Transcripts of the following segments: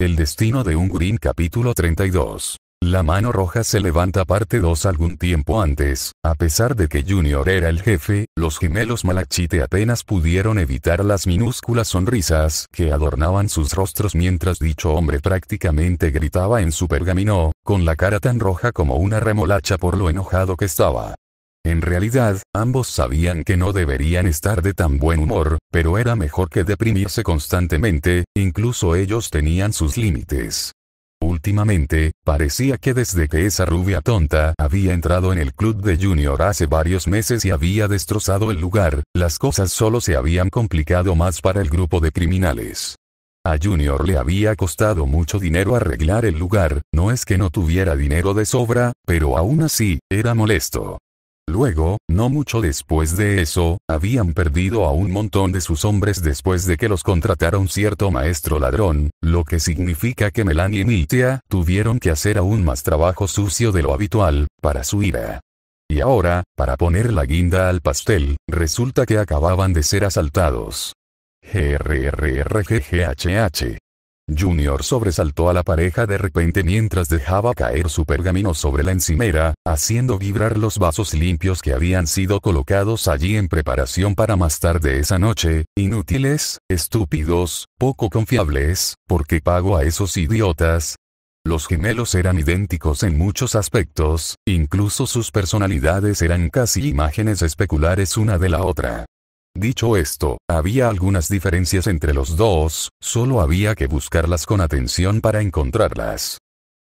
El destino de un Green capítulo 32. La mano roja se levanta parte 2 algún tiempo antes, a pesar de que Junior era el jefe, los gemelos Malachite apenas pudieron evitar las minúsculas sonrisas que adornaban sus rostros mientras dicho hombre prácticamente gritaba en su pergamino, con la cara tan roja como una remolacha por lo enojado que estaba. En realidad, ambos sabían que no deberían estar de tan buen humor, pero era mejor que deprimirse constantemente, incluso ellos tenían sus límites. Últimamente, parecía que desde que esa rubia tonta había entrado en el club de Junior hace varios meses y había destrozado el lugar, las cosas solo se habían complicado más para el grupo de criminales. A Junior le había costado mucho dinero arreglar el lugar, no es que no tuviera dinero de sobra, pero aún así, era molesto. Luego, no mucho después de eso, habían perdido a un montón de sus hombres después de que los contrataron cierto maestro ladrón, lo que significa que Melanie y Mitya tuvieron que hacer aún más trabajo sucio de lo habitual, para su ira. Y ahora, para poner la guinda al pastel, resulta que acababan de ser asaltados. GRRRGGHH. Junior sobresaltó a la pareja de repente mientras dejaba caer su pergamino sobre la encimera, haciendo vibrar los vasos limpios que habían sido colocados allí en preparación para más tarde esa noche, inútiles, estúpidos, poco confiables, ¿por qué pago a esos idiotas, los gemelos eran idénticos en muchos aspectos, incluso sus personalidades eran casi imágenes especulares una de la otra. Dicho esto, había algunas diferencias entre los dos, solo había que buscarlas con atención para encontrarlas.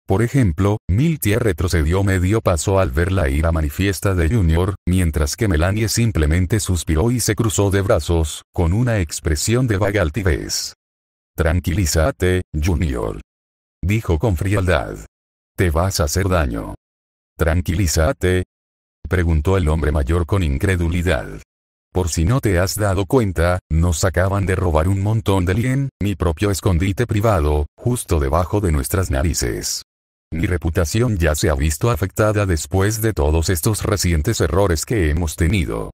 Por ejemplo, Miltier retrocedió medio paso al ver la ira manifiesta de Junior, mientras que Melanie simplemente suspiró y se cruzó de brazos, con una expresión de vaga altivez. Tranquilízate, Junior. Dijo con frialdad. Te vas a hacer daño. Tranquilízate. Preguntó el hombre mayor con incredulidad. Por si no te has dado cuenta, nos acaban de robar un montón de lien, mi propio escondite privado, justo debajo de nuestras narices. Mi reputación ya se ha visto afectada después de todos estos recientes errores que hemos tenido.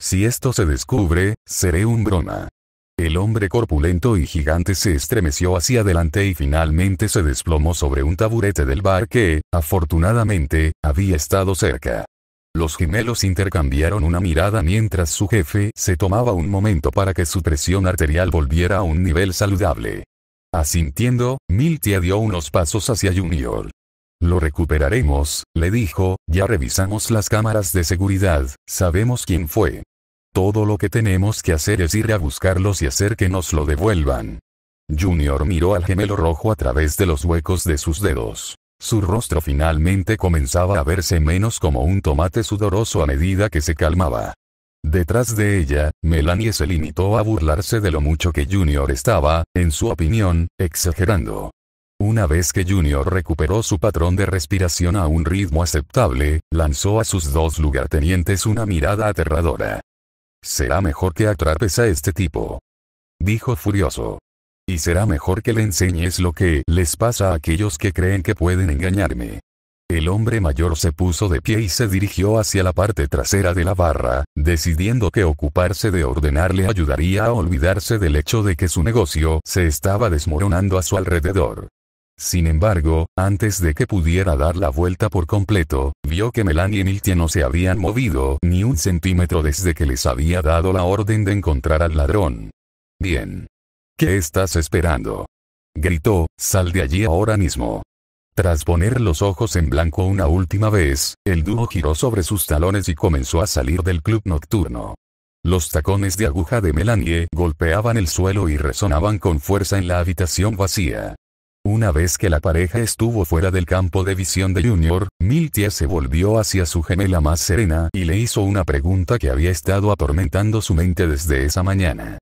Si esto se descubre, seré un broma. El hombre corpulento y gigante se estremeció hacia adelante y finalmente se desplomó sobre un taburete del bar que, afortunadamente, había estado cerca. Los gemelos intercambiaron una mirada mientras su jefe se tomaba un momento para que su presión arterial volviera a un nivel saludable. Asintiendo, Miltia dio unos pasos hacia Junior. Lo recuperaremos, le dijo, ya revisamos las cámaras de seguridad, sabemos quién fue. Todo lo que tenemos que hacer es ir a buscarlos y hacer que nos lo devuelvan. Junior miró al gemelo rojo a través de los huecos de sus dedos. Su rostro finalmente comenzaba a verse menos como un tomate sudoroso a medida que se calmaba. Detrás de ella, Melanie se limitó a burlarse de lo mucho que Junior estaba, en su opinión, exagerando. Una vez que Junior recuperó su patrón de respiración a un ritmo aceptable, lanzó a sus dos lugartenientes una mirada aterradora. Será mejor que atrapes a este tipo. Dijo furioso. Y será mejor que le enseñes lo que les pasa a aquellos que creen que pueden engañarme. El hombre mayor se puso de pie y se dirigió hacia la parte trasera de la barra, decidiendo que ocuparse de ordenar le ayudaría a olvidarse del hecho de que su negocio se estaba desmoronando a su alrededor. Sin embargo, antes de que pudiera dar la vuelta por completo, vio que Melanie y milty no se habían movido ni un centímetro desde que les había dado la orden de encontrar al ladrón. Bien. ¿Qué estás esperando? Gritó, sal de allí ahora mismo. Tras poner los ojos en blanco una última vez, el dúo giró sobre sus talones y comenzó a salir del club nocturno. Los tacones de aguja de Melanie golpeaban el suelo y resonaban con fuerza en la habitación vacía. Una vez que la pareja estuvo fuera del campo de visión de Junior, Miltie se volvió hacia su gemela más serena y le hizo una pregunta que había estado atormentando su mente desde esa mañana.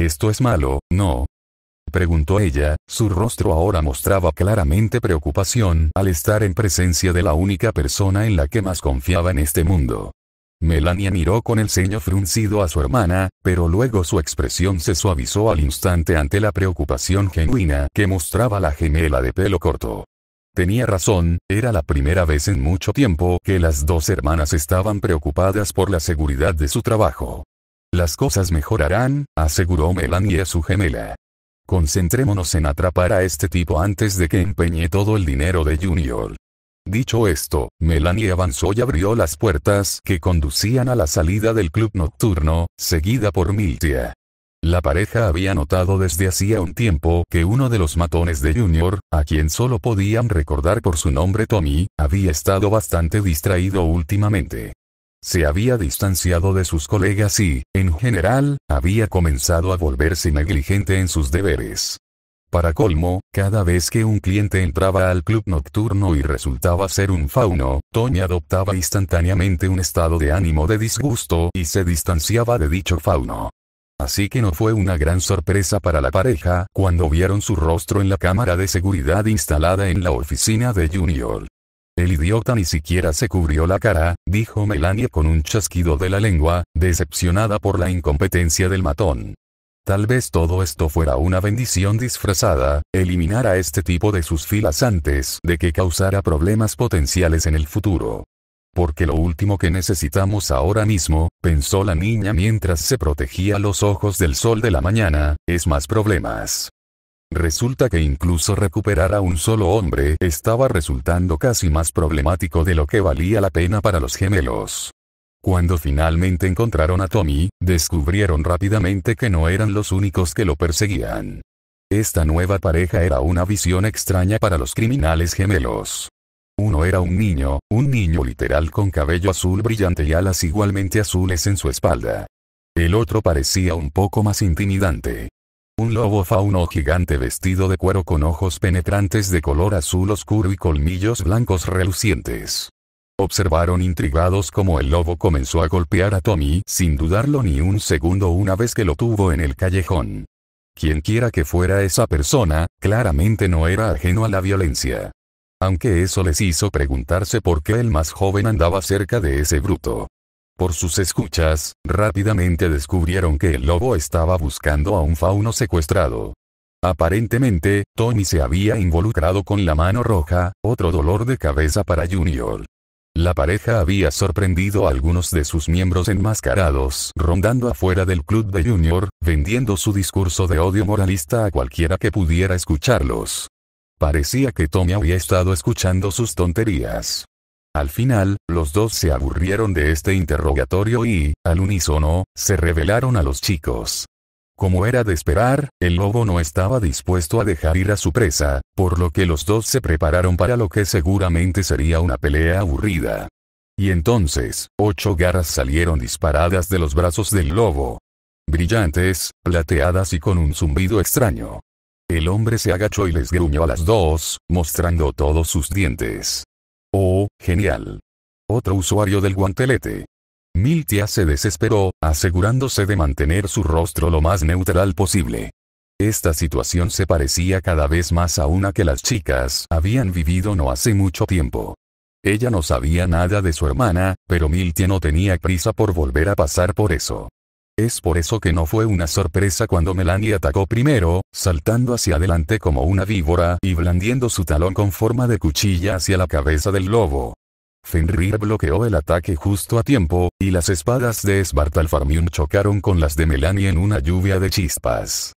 ¿Esto es malo, no? preguntó ella, su rostro ahora mostraba claramente preocupación al estar en presencia de la única persona en la que más confiaba en este mundo. Melania miró con el ceño fruncido a su hermana, pero luego su expresión se suavizó al instante ante la preocupación genuina que mostraba la gemela de pelo corto. Tenía razón, era la primera vez en mucho tiempo que las dos hermanas estaban preocupadas por la seguridad de su trabajo. Las cosas mejorarán, aseguró Melanie a su gemela. Concentrémonos en atrapar a este tipo antes de que empeñe todo el dinero de Junior. Dicho esto, Melanie avanzó y abrió las puertas que conducían a la salida del club nocturno, seguida por Miltia. La pareja había notado desde hacía un tiempo que uno de los matones de Junior, a quien solo podían recordar por su nombre Tommy, había estado bastante distraído últimamente. Se había distanciado de sus colegas y, en general, había comenzado a volverse negligente en sus deberes. Para colmo, cada vez que un cliente entraba al club nocturno y resultaba ser un fauno, Tony adoptaba instantáneamente un estado de ánimo de disgusto y se distanciaba de dicho fauno. Así que no fue una gran sorpresa para la pareja cuando vieron su rostro en la cámara de seguridad instalada en la oficina de Junior. El idiota ni siquiera se cubrió la cara, dijo Melania con un chasquido de la lengua, decepcionada por la incompetencia del matón. Tal vez todo esto fuera una bendición disfrazada, eliminar a este tipo de sus filas antes de que causara problemas potenciales en el futuro. Porque lo último que necesitamos ahora mismo, pensó la niña mientras se protegía los ojos del sol de la mañana, es más problemas. Resulta que incluso recuperar a un solo hombre estaba resultando casi más problemático de lo que valía la pena para los gemelos. Cuando finalmente encontraron a Tommy, descubrieron rápidamente que no eran los únicos que lo perseguían. Esta nueva pareja era una visión extraña para los criminales gemelos. Uno era un niño, un niño literal con cabello azul brillante y alas igualmente azules en su espalda. El otro parecía un poco más intimidante un lobo fauno gigante vestido de cuero con ojos penetrantes de color azul oscuro y colmillos blancos relucientes. Observaron intrigados cómo el lobo comenzó a golpear a Tommy sin dudarlo ni un segundo una vez que lo tuvo en el callejón. Quienquiera que fuera esa persona, claramente no era ajeno a la violencia. Aunque eso les hizo preguntarse por qué el más joven andaba cerca de ese bruto. Por sus escuchas, rápidamente descubrieron que el lobo estaba buscando a un fauno secuestrado. Aparentemente, Tommy se había involucrado con la mano roja, otro dolor de cabeza para Junior. La pareja había sorprendido a algunos de sus miembros enmascarados rondando afuera del club de Junior, vendiendo su discurso de odio moralista a cualquiera que pudiera escucharlos. Parecía que Tommy había estado escuchando sus tonterías. Al final, los dos se aburrieron de este interrogatorio y, al unísono, se revelaron a los chicos. Como era de esperar, el lobo no estaba dispuesto a dejar ir a su presa, por lo que los dos se prepararon para lo que seguramente sería una pelea aburrida. Y entonces, ocho garras salieron disparadas de los brazos del lobo. Brillantes, plateadas y con un zumbido extraño. El hombre se agachó y les gruñó a las dos, mostrando todos sus dientes. Oh, genial. Otro usuario del guantelete. Miltia se desesperó, asegurándose de mantener su rostro lo más neutral posible. Esta situación se parecía cada vez más a una que las chicas habían vivido no hace mucho tiempo. Ella no sabía nada de su hermana, pero Miltia no tenía prisa por volver a pasar por eso. Es por eso que no fue una sorpresa cuando Melanie atacó primero, saltando hacia adelante como una víbora y blandiendo su talón con forma de cuchilla hacia la cabeza del lobo. Fenrir bloqueó el ataque justo a tiempo, y las espadas de Svartalfarmium chocaron con las de Melanie en una lluvia de chispas.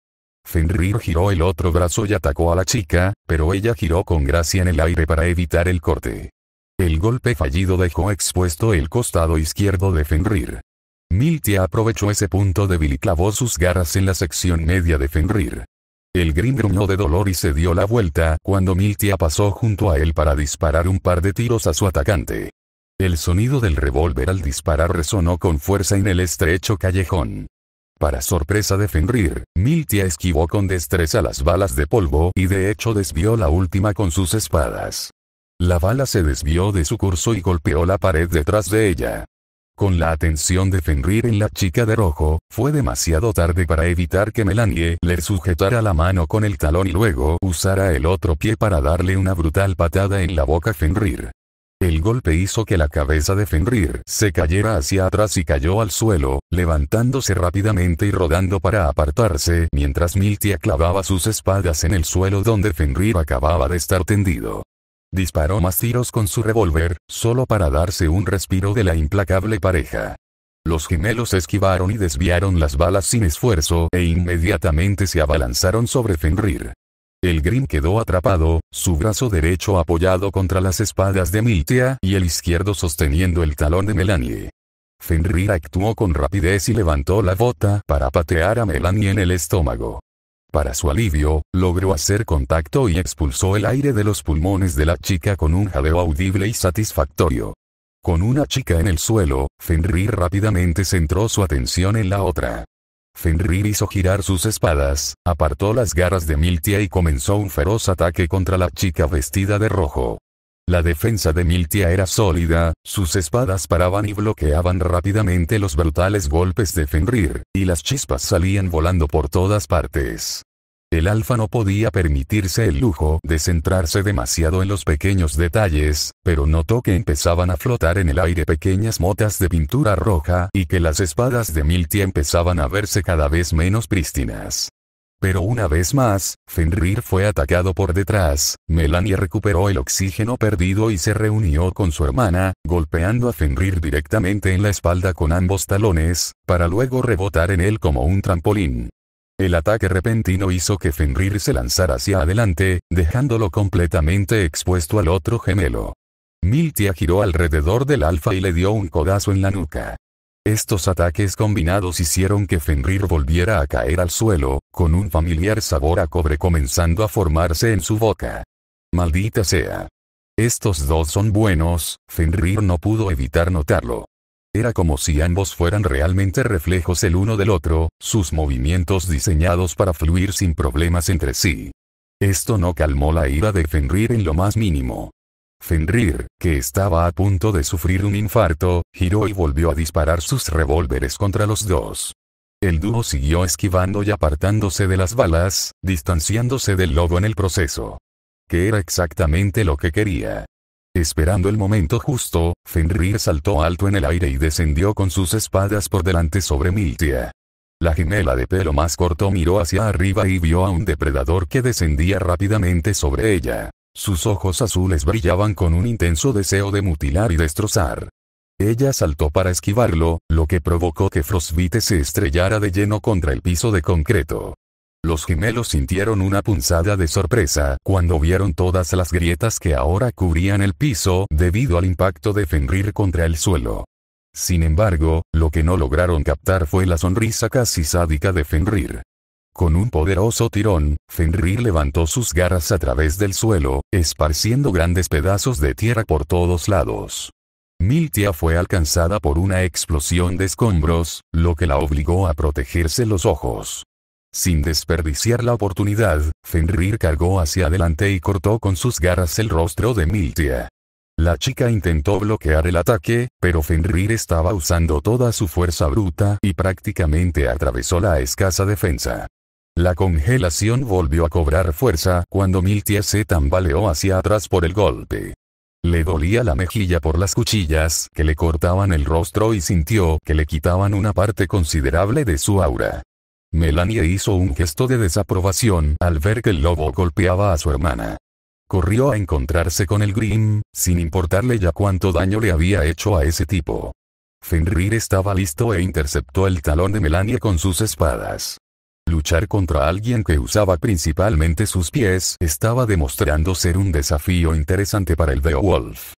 Fenrir giró el otro brazo y atacó a la chica, pero ella giró con gracia en el aire para evitar el corte. El golpe fallido dejó expuesto el costado izquierdo de Fenrir. Miltia aprovechó ese punto débil y clavó sus garras en la sección media de Fenrir. El Grim gruñó de dolor y se dio la vuelta cuando Miltia pasó junto a él para disparar un par de tiros a su atacante. El sonido del revólver al disparar resonó con fuerza en el estrecho callejón. Para sorpresa de Fenrir, Miltia esquivó con destreza las balas de polvo y de hecho desvió la última con sus espadas. La bala se desvió de su curso y golpeó la pared detrás de ella con la atención de Fenrir en la chica de rojo, fue demasiado tarde para evitar que Melanie le sujetara la mano con el talón y luego usara el otro pie para darle una brutal patada en la boca a Fenrir. El golpe hizo que la cabeza de Fenrir se cayera hacia atrás y cayó al suelo, levantándose rápidamente y rodando para apartarse mientras Miltia clavaba sus espadas en el suelo donde Fenrir acababa de estar tendido. Disparó más tiros con su revólver, solo para darse un respiro de la implacable pareja. Los gemelos esquivaron y desviaron las balas sin esfuerzo e inmediatamente se abalanzaron sobre Fenrir. El Grim quedó atrapado, su brazo derecho apoyado contra las espadas de Miltia y el izquierdo sosteniendo el talón de Melanie. Fenrir actuó con rapidez y levantó la bota para patear a Melanie en el estómago. Para su alivio, logró hacer contacto y expulsó el aire de los pulmones de la chica con un jadeo audible y satisfactorio. Con una chica en el suelo, Fenrir rápidamente centró su atención en la otra. Fenrir hizo girar sus espadas, apartó las garras de Miltia y comenzó un feroz ataque contra la chica vestida de rojo. La defensa de Miltia era sólida, sus espadas paraban y bloqueaban rápidamente los brutales golpes de Fenrir, y las chispas salían volando por todas partes. El alfa no podía permitirse el lujo de centrarse demasiado en los pequeños detalles, pero notó que empezaban a flotar en el aire pequeñas motas de pintura roja y que las espadas de Miltia empezaban a verse cada vez menos prístinas. Pero una vez más, Fenrir fue atacado por detrás, Melanie recuperó el oxígeno perdido y se reunió con su hermana, golpeando a Fenrir directamente en la espalda con ambos talones, para luego rebotar en él como un trampolín. El ataque repentino hizo que Fenrir se lanzara hacia adelante, dejándolo completamente expuesto al otro gemelo. Miltia giró alrededor del alfa y le dio un codazo en la nuca. Estos ataques combinados hicieron que Fenrir volviera a caer al suelo, con un familiar sabor a cobre comenzando a formarse en su boca. Maldita sea. Estos dos son buenos, Fenrir no pudo evitar notarlo. Era como si ambos fueran realmente reflejos el uno del otro, sus movimientos diseñados para fluir sin problemas entre sí. Esto no calmó la ira de Fenrir en lo más mínimo. Fenrir, que estaba a punto de sufrir un infarto, giró y volvió a disparar sus revólveres contra los dos. El dúo siguió esquivando y apartándose de las balas, distanciándose del lobo en el proceso. Que era exactamente lo que quería. Esperando el momento justo, Fenrir saltó alto en el aire y descendió con sus espadas por delante sobre Miltia. La gemela de pelo más corto miró hacia arriba y vio a un depredador que descendía rápidamente sobre ella. Sus ojos azules brillaban con un intenso deseo de mutilar y destrozar. Ella saltó para esquivarlo, lo que provocó que Frostbite se estrellara de lleno contra el piso de concreto. Los gemelos sintieron una punzada de sorpresa cuando vieron todas las grietas que ahora cubrían el piso debido al impacto de Fenrir contra el suelo. Sin embargo, lo que no lograron captar fue la sonrisa casi sádica de Fenrir. Con un poderoso tirón, Fenrir levantó sus garras a través del suelo, esparciendo grandes pedazos de tierra por todos lados. Miltia fue alcanzada por una explosión de escombros, lo que la obligó a protegerse los ojos. Sin desperdiciar la oportunidad, Fenrir cargó hacia adelante y cortó con sus garras el rostro de Miltia. La chica intentó bloquear el ataque, pero Fenrir estaba usando toda su fuerza bruta y prácticamente atravesó la escasa defensa. La congelación volvió a cobrar fuerza cuando Miltie se tambaleó hacia atrás por el golpe. Le dolía la mejilla por las cuchillas que le cortaban el rostro y sintió que le quitaban una parte considerable de su aura. Melanie hizo un gesto de desaprobación al ver que el lobo golpeaba a su hermana. Corrió a encontrarse con el Grim sin importarle ya cuánto daño le había hecho a ese tipo. Fenrir estaba listo e interceptó el talón de Melanie con sus espadas. Luchar contra alguien que usaba principalmente sus pies estaba demostrando ser un desafío interesante para el Beowulf.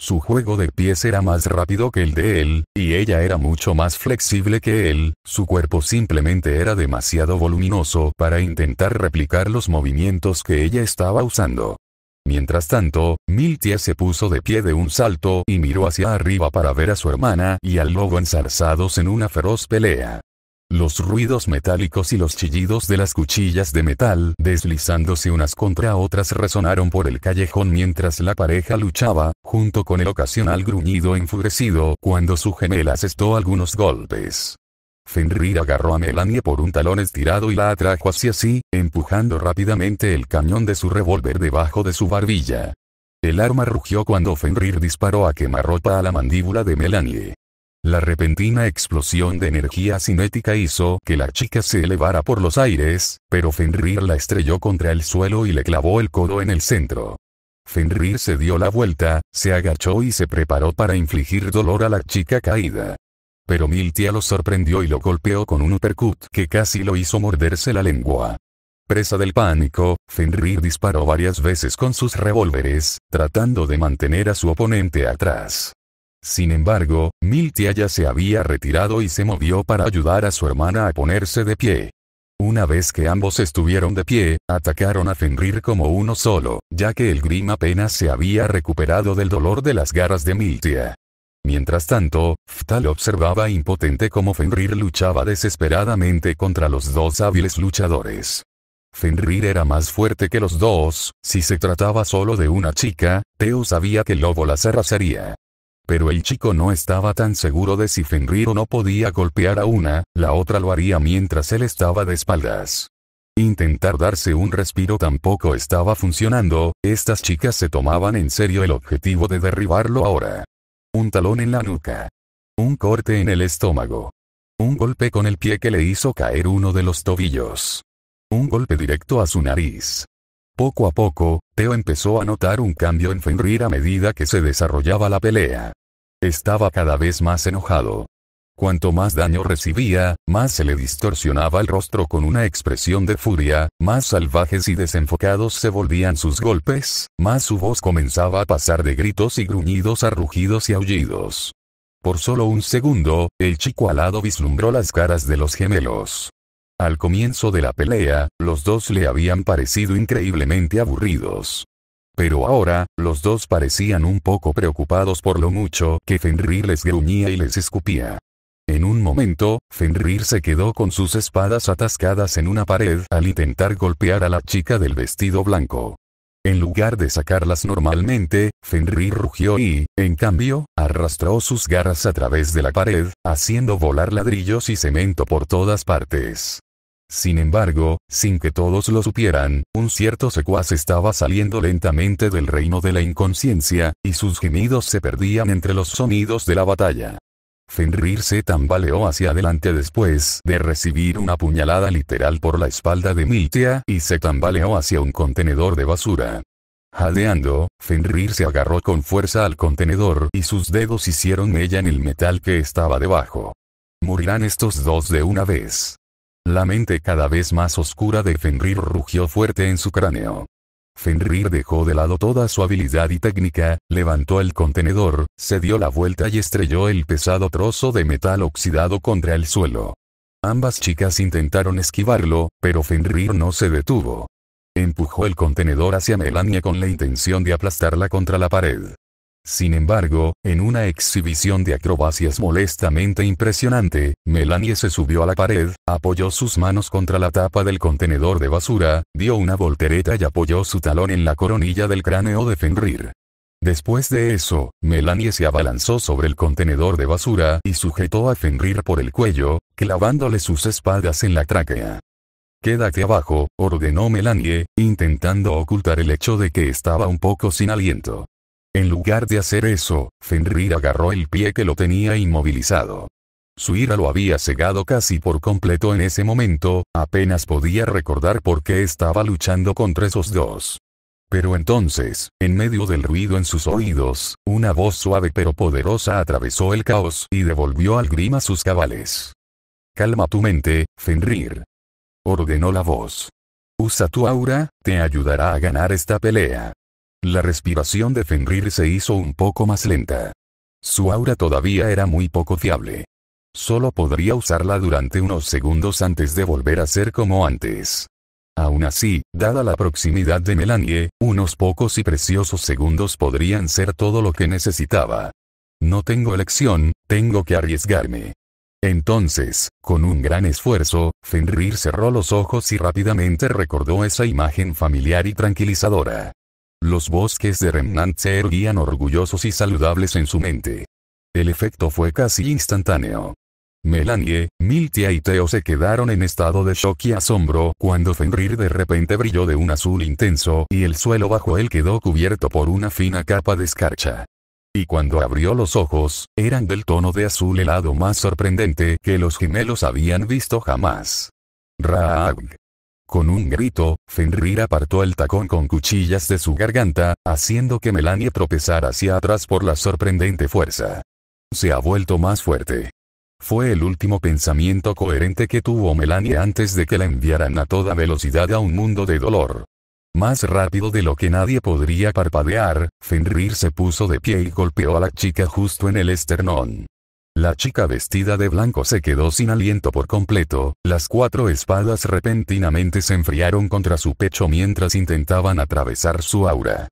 Su juego de pies era más rápido que el de él, y ella era mucho más flexible que él, su cuerpo simplemente era demasiado voluminoso para intentar replicar los movimientos que ella estaba usando. Mientras tanto, Miltia se puso de pie de un salto y miró hacia arriba para ver a su hermana y al lobo ensarzados en una feroz pelea. Los ruidos metálicos y los chillidos de las cuchillas de metal deslizándose unas contra otras resonaron por el callejón mientras la pareja luchaba, junto con el ocasional gruñido enfurecido cuando su gemela asestó algunos golpes. Fenrir agarró a Melanie por un talón estirado y la atrajo hacia sí, empujando rápidamente el cañón de su revólver debajo de su barbilla. El arma rugió cuando Fenrir disparó a quemarropa a la mandíbula de Melanie. La repentina explosión de energía cinética hizo que la chica se elevara por los aires, pero Fenrir la estrelló contra el suelo y le clavó el codo en el centro. Fenrir se dio la vuelta, se agachó y se preparó para infligir dolor a la chica caída. Pero Miltia lo sorprendió y lo golpeó con un uppercut que casi lo hizo morderse la lengua. Presa del pánico, Fenrir disparó varias veces con sus revólveres, tratando de mantener a su oponente atrás. Sin embargo, Miltia ya se había retirado y se movió para ayudar a su hermana a ponerse de pie. Una vez que ambos estuvieron de pie, atacaron a Fenrir como uno solo, ya que el Grim apenas se había recuperado del dolor de las garras de Miltia. Mientras tanto, Ftal observaba impotente cómo Fenrir luchaba desesperadamente contra los dos hábiles luchadores. Fenrir era más fuerte que los dos, si se trataba solo de una chica, Teo sabía que Lobo las arrasaría. Pero el chico no estaba tan seguro de si Fenrir o no podía golpear a una, la otra lo haría mientras él estaba de espaldas. Intentar darse un respiro tampoco estaba funcionando, estas chicas se tomaban en serio el objetivo de derribarlo ahora. Un talón en la nuca. Un corte en el estómago. Un golpe con el pie que le hizo caer uno de los tobillos. Un golpe directo a su nariz. Poco a poco, Teo empezó a notar un cambio en Fenrir a medida que se desarrollaba la pelea. Estaba cada vez más enojado. Cuanto más daño recibía, más se le distorsionaba el rostro con una expresión de furia, más salvajes y desenfocados se volvían sus golpes, más su voz comenzaba a pasar de gritos y gruñidos a rugidos y aullidos. Por solo un segundo, el chico alado vislumbró las caras de los gemelos. Al comienzo de la pelea, los dos le habían parecido increíblemente aburridos. Pero ahora, los dos parecían un poco preocupados por lo mucho que Fenrir les gruñía y les escupía. En un momento, Fenrir se quedó con sus espadas atascadas en una pared al intentar golpear a la chica del vestido blanco. En lugar de sacarlas normalmente, Fenrir rugió y, en cambio, arrastró sus garras a través de la pared, haciendo volar ladrillos y cemento por todas partes. Sin embargo, sin que todos lo supieran, un cierto secuaz estaba saliendo lentamente del reino de la inconsciencia, y sus gemidos se perdían entre los sonidos de la batalla. Fenrir se tambaleó hacia adelante después de recibir una puñalada literal por la espalda de Miltia y se tambaleó hacia un contenedor de basura. Jadeando, Fenrir se agarró con fuerza al contenedor y sus dedos hicieron mella en el metal que estaba debajo. Morirán estos dos de una vez. La mente cada vez más oscura de Fenrir rugió fuerte en su cráneo. Fenrir dejó de lado toda su habilidad y técnica, levantó el contenedor, se dio la vuelta y estrelló el pesado trozo de metal oxidado contra el suelo. Ambas chicas intentaron esquivarlo, pero Fenrir no se detuvo. Empujó el contenedor hacia Melania con la intención de aplastarla contra la pared. Sin embargo, en una exhibición de acrobacias molestamente impresionante, Melanie se subió a la pared, apoyó sus manos contra la tapa del contenedor de basura, dio una voltereta y apoyó su talón en la coronilla del cráneo de Fenrir. Después de eso, Melanie se abalanzó sobre el contenedor de basura y sujetó a Fenrir por el cuello, clavándole sus espadas en la tráquea. Quédate abajo, ordenó Melanie, intentando ocultar el hecho de que estaba un poco sin aliento. En lugar de hacer eso, Fenrir agarró el pie que lo tenía inmovilizado. Su ira lo había cegado casi por completo en ese momento, apenas podía recordar por qué estaba luchando contra esos dos. Pero entonces, en medio del ruido en sus oídos, una voz suave pero poderosa atravesó el caos y devolvió al grima sus cabales. Calma tu mente, Fenrir. Ordenó la voz. Usa tu aura, te ayudará a ganar esta pelea. La respiración de Fenrir se hizo un poco más lenta. Su aura todavía era muy poco fiable. Solo podría usarla durante unos segundos antes de volver a ser como antes. Aún así, dada la proximidad de Melanie, unos pocos y preciosos segundos podrían ser todo lo que necesitaba. No tengo elección, tengo que arriesgarme. Entonces, con un gran esfuerzo, Fenrir cerró los ojos y rápidamente recordó esa imagen familiar y tranquilizadora. Los bosques de Remnant se erguían orgullosos y saludables en su mente. El efecto fue casi instantáneo. Melanie, Miltia y Teo se quedaron en estado de shock y asombro cuando Fenrir de repente brilló de un azul intenso y el suelo bajo él quedó cubierto por una fina capa de escarcha. Y cuando abrió los ojos, eran del tono de azul helado más sorprendente que los gemelos habían visto jamás. Raag. Con un grito, Fenrir apartó el tacón con cuchillas de su garganta, haciendo que Melanie tropezara hacia atrás por la sorprendente fuerza. Se ha vuelto más fuerte. Fue el último pensamiento coherente que tuvo Melanie antes de que la enviaran a toda velocidad a un mundo de dolor. Más rápido de lo que nadie podría parpadear, Fenrir se puso de pie y golpeó a la chica justo en el esternón. La chica vestida de blanco se quedó sin aliento por completo, las cuatro espadas repentinamente se enfriaron contra su pecho mientras intentaban atravesar su aura.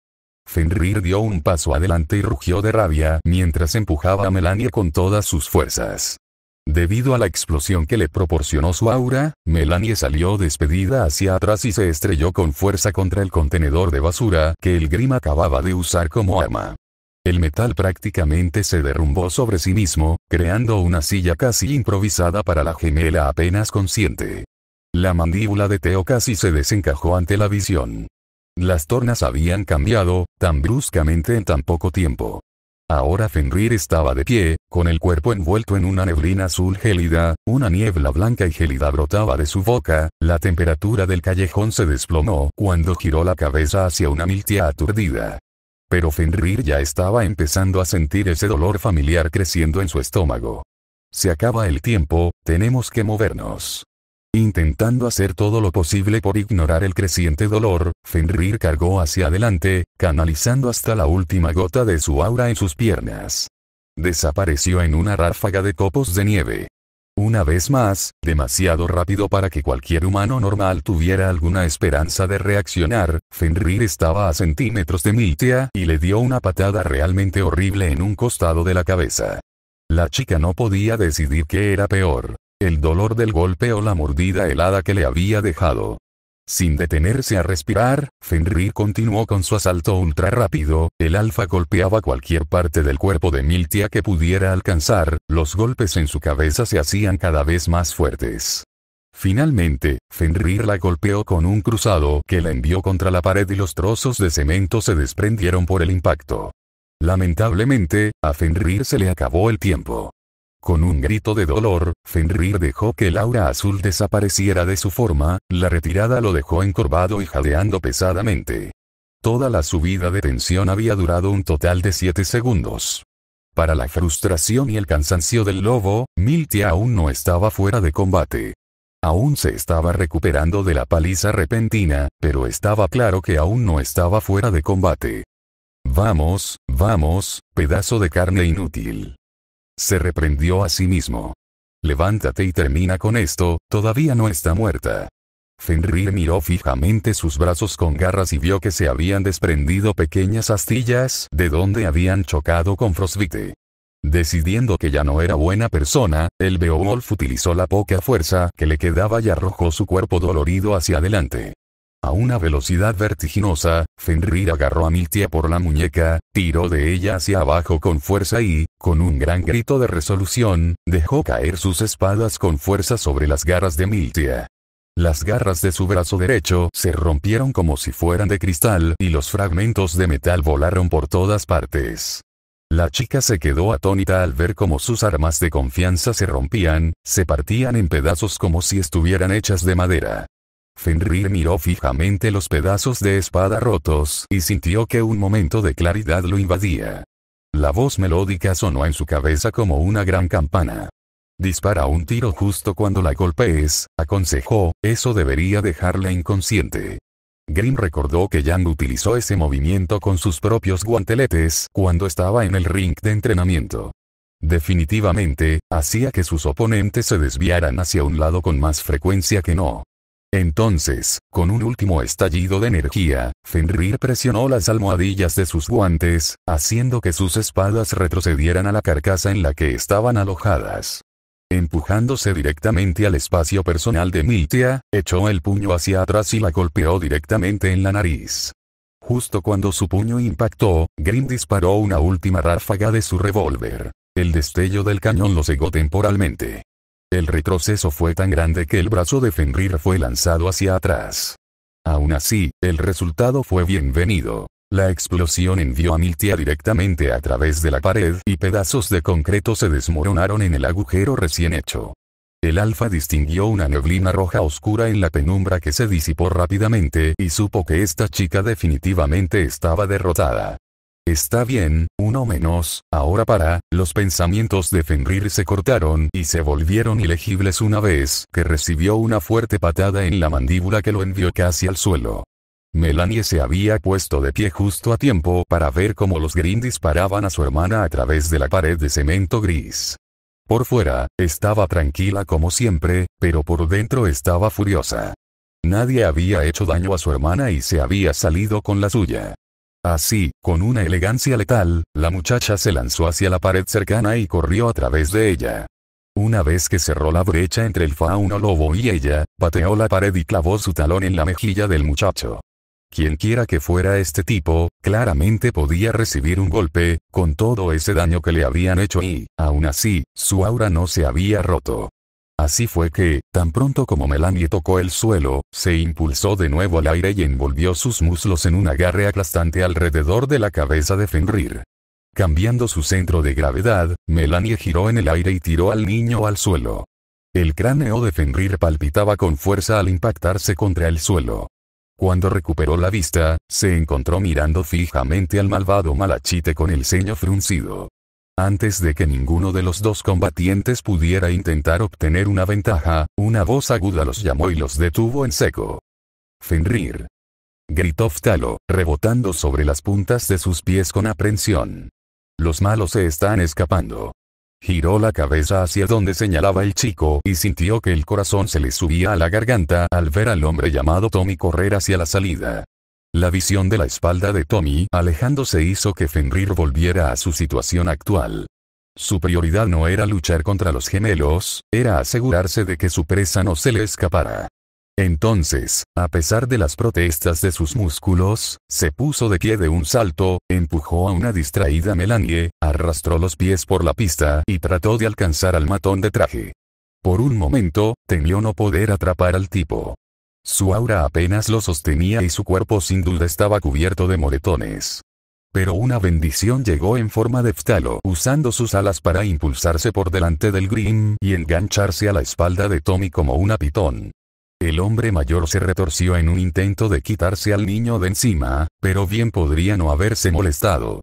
Fenrir dio un paso adelante y rugió de rabia mientras empujaba a Melanie con todas sus fuerzas. Debido a la explosión que le proporcionó su aura, Melanie salió despedida hacia atrás y se estrelló con fuerza contra el contenedor de basura que el Grim acababa de usar como arma. El metal prácticamente se derrumbó sobre sí mismo, creando una silla casi improvisada para la gemela apenas consciente. La mandíbula de Teo casi se desencajó ante la visión. Las tornas habían cambiado, tan bruscamente en tan poco tiempo. Ahora Fenrir estaba de pie, con el cuerpo envuelto en una neblina azul gélida, una niebla blanca y gélida brotaba de su boca, la temperatura del callejón se desplomó cuando giró la cabeza hacia una miltia aturdida. Pero Fenrir ya estaba empezando a sentir ese dolor familiar creciendo en su estómago. Se acaba el tiempo, tenemos que movernos. Intentando hacer todo lo posible por ignorar el creciente dolor, Fenrir cargó hacia adelante, canalizando hasta la última gota de su aura en sus piernas. Desapareció en una ráfaga de copos de nieve. Una vez más, demasiado rápido para que cualquier humano normal tuviera alguna esperanza de reaccionar, Fenrir estaba a centímetros de Mitya y le dio una patada realmente horrible en un costado de la cabeza. La chica no podía decidir qué era peor, el dolor del golpe o la mordida helada que le había dejado. Sin detenerse a respirar, Fenrir continuó con su asalto ultra rápido, el alfa golpeaba cualquier parte del cuerpo de Miltia que pudiera alcanzar, los golpes en su cabeza se hacían cada vez más fuertes. Finalmente, Fenrir la golpeó con un cruzado que la envió contra la pared y los trozos de cemento se desprendieron por el impacto. Lamentablemente, a Fenrir se le acabó el tiempo. Con un grito de dolor, Fenrir dejó que el aura azul desapareciera de su forma, la retirada lo dejó encorvado y jadeando pesadamente. Toda la subida de tensión había durado un total de 7 segundos. Para la frustración y el cansancio del lobo, Miltia aún no estaba fuera de combate. Aún se estaba recuperando de la paliza repentina, pero estaba claro que aún no estaba fuera de combate. Vamos, vamos, pedazo de carne inútil. Se reprendió a sí mismo. Levántate y termina con esto, todavía no está muerta. Fenrir miró fijamente sus brazos con garras y vio que se habían desprendido pequeñas astillas de donde habían chocado con Frostbite. Decidiendo que ya no era buena persona, el Beowulf utilizó la poca fuerza que le quedaba y arrojó su cuerpo dolorido hacia adelante. A una velocidad vertiginosa, Fenrir agarró a Miltia por la muñeca, tiró de ella hacia abajo con fuerza y, con un gran grito de resolución, dejó caer sus espadas con fuerza sobre las garras de Miltia. Las garras de su brazo derecho se rompieron como si fueran de cristal y los fragmentos de metal volaron por todas partes. La chica se quedó atónita al ver cómo sus armas de confianza se rompían, se partían en pedazos como si estuvieran hechas de madera. Fenrir miró fijamente los pedazos de espada rotos y sintió que un momento de claridad lo invadía. La voz melódica sonó en su cabeza como una gran campana. Dispara un tiro justo cuando la golpees, aconsejó, eso debería dejarla inconsciente. Grimm recordó que Yang utilizó ese movimiento con sus propios guanteletes cuando estaba en el ring de entrenamiento. Definitivamente, hacía que sus oponentes se desviaran hacia un lado con más frecuencia que no. Entonces, con un último estallido de energía, Fenrir presionó las almohadillas de sus guantes, haciendo que sus espadas retrocedieran a la carcasa en la que estaban alojadas. Empujándose directamente al espacio personal de Miltia, echó el puño hacia atrás y la golpeó directamente en la nariz. Justo cuando su puño impactó, Grim disparó una última ráfaga de su revólver. El destello del cañón lo cegó temporalmente. El retroceso fue tan grande que el brazo de Fenrir fue lanzado hacia atrás. Aún así, el resultado fue bienvenido. La explosión envió a Miltia directamente a través de la pared y pedazos de concreto se desmoronaron en el agujero recién hecho. El alfa distinguió una neblina roja oscura en la penumbra que se disipó rápidamente y supo que esta chica definitivamente estaba derrotada. Está bien, uno menos, ahora para, los pensamientos de Fenrir se cortaron y se volvieron ilegibles una vez que recibió una fuerte patada en la mandíbula que lo envió casi al suelo. Melanie se había puesto de pie justo a tiempo para ver cómo los grindis disparaban a su hermana a través de la pared de cemento gris. Por fuera, estaba tranquila como siempre, pero por dentro estaba furiosa. Nadie había hecho daño a su hermana y se había salido con la suya. Así, con una elegancia letal, la muchacha se lanzó hacia la pared cercana y corrió a través de ella. Una vez que cerró la brecha entre el fauno lobo y ella, pateó la pared y clavó su talón en la mejilla del muchacho. Quienquiera que fuera este tipo, claramente podía recibir un golpe, con todo ese daño que le habían hecho y, aún así, su aura no se había roto. Así fue que, tan pronto como Melanie tocó el suelo, se impulsó de nuevo al aire y envolvió sus muslos en un agarre aplastante alrededor de la cabeza de Fenrir. Cambiando su centro de gravedad, Melanie giró en el aire y tiró al niño al suelo. El cráneo de Fenrir palpitaba con fuerza al impactarse contra el suelo. Cuando recuperó la vista, se encontró mirando fijamente al malvado malachite con el ceño fruncido. Antes de que ninguno de los dos combatientes pudiera intentar obtener una ventaja, una voz aguda los llamó y los detuvo en seco. Fenrir. Gritó Ftalo, rebotando sobre las puntas de sus pies con aprensión. Los malos se están escapando. Giró la cabeza hacia donde señalaba el chico y sintió que el corazón se le subía a la garganta al ver al hombre llamado Tommy correr hacia la salida. La visión de la espalda de Tommy alejándose hizo que Fenrir volviera a su situación actual. Su prioridad no era luchar contra los gemelos, era asegurarse de que su presa no se le escapara. Entonces, a pesar de las protestas de sus músculos, se puso de pie de un salto, empujó a una distraída Melanie, arrastró los pies por la pista y trató de alcanzar al matón de traje. Por un momento, temió no poder atrapar al tipo. Su aura apenas lo sostenía y su cuerpo sin duda estaba cubierto de moretones. Pero una bendición llegó en forma de phtalo, usando sus alas para impulsarse por delante del Grim y engancharse a la espalda de Tommy como una pitón. El hombre mayor se retorció en un intento de quitarse al niño de encima, pero bien podría no haberse molestado.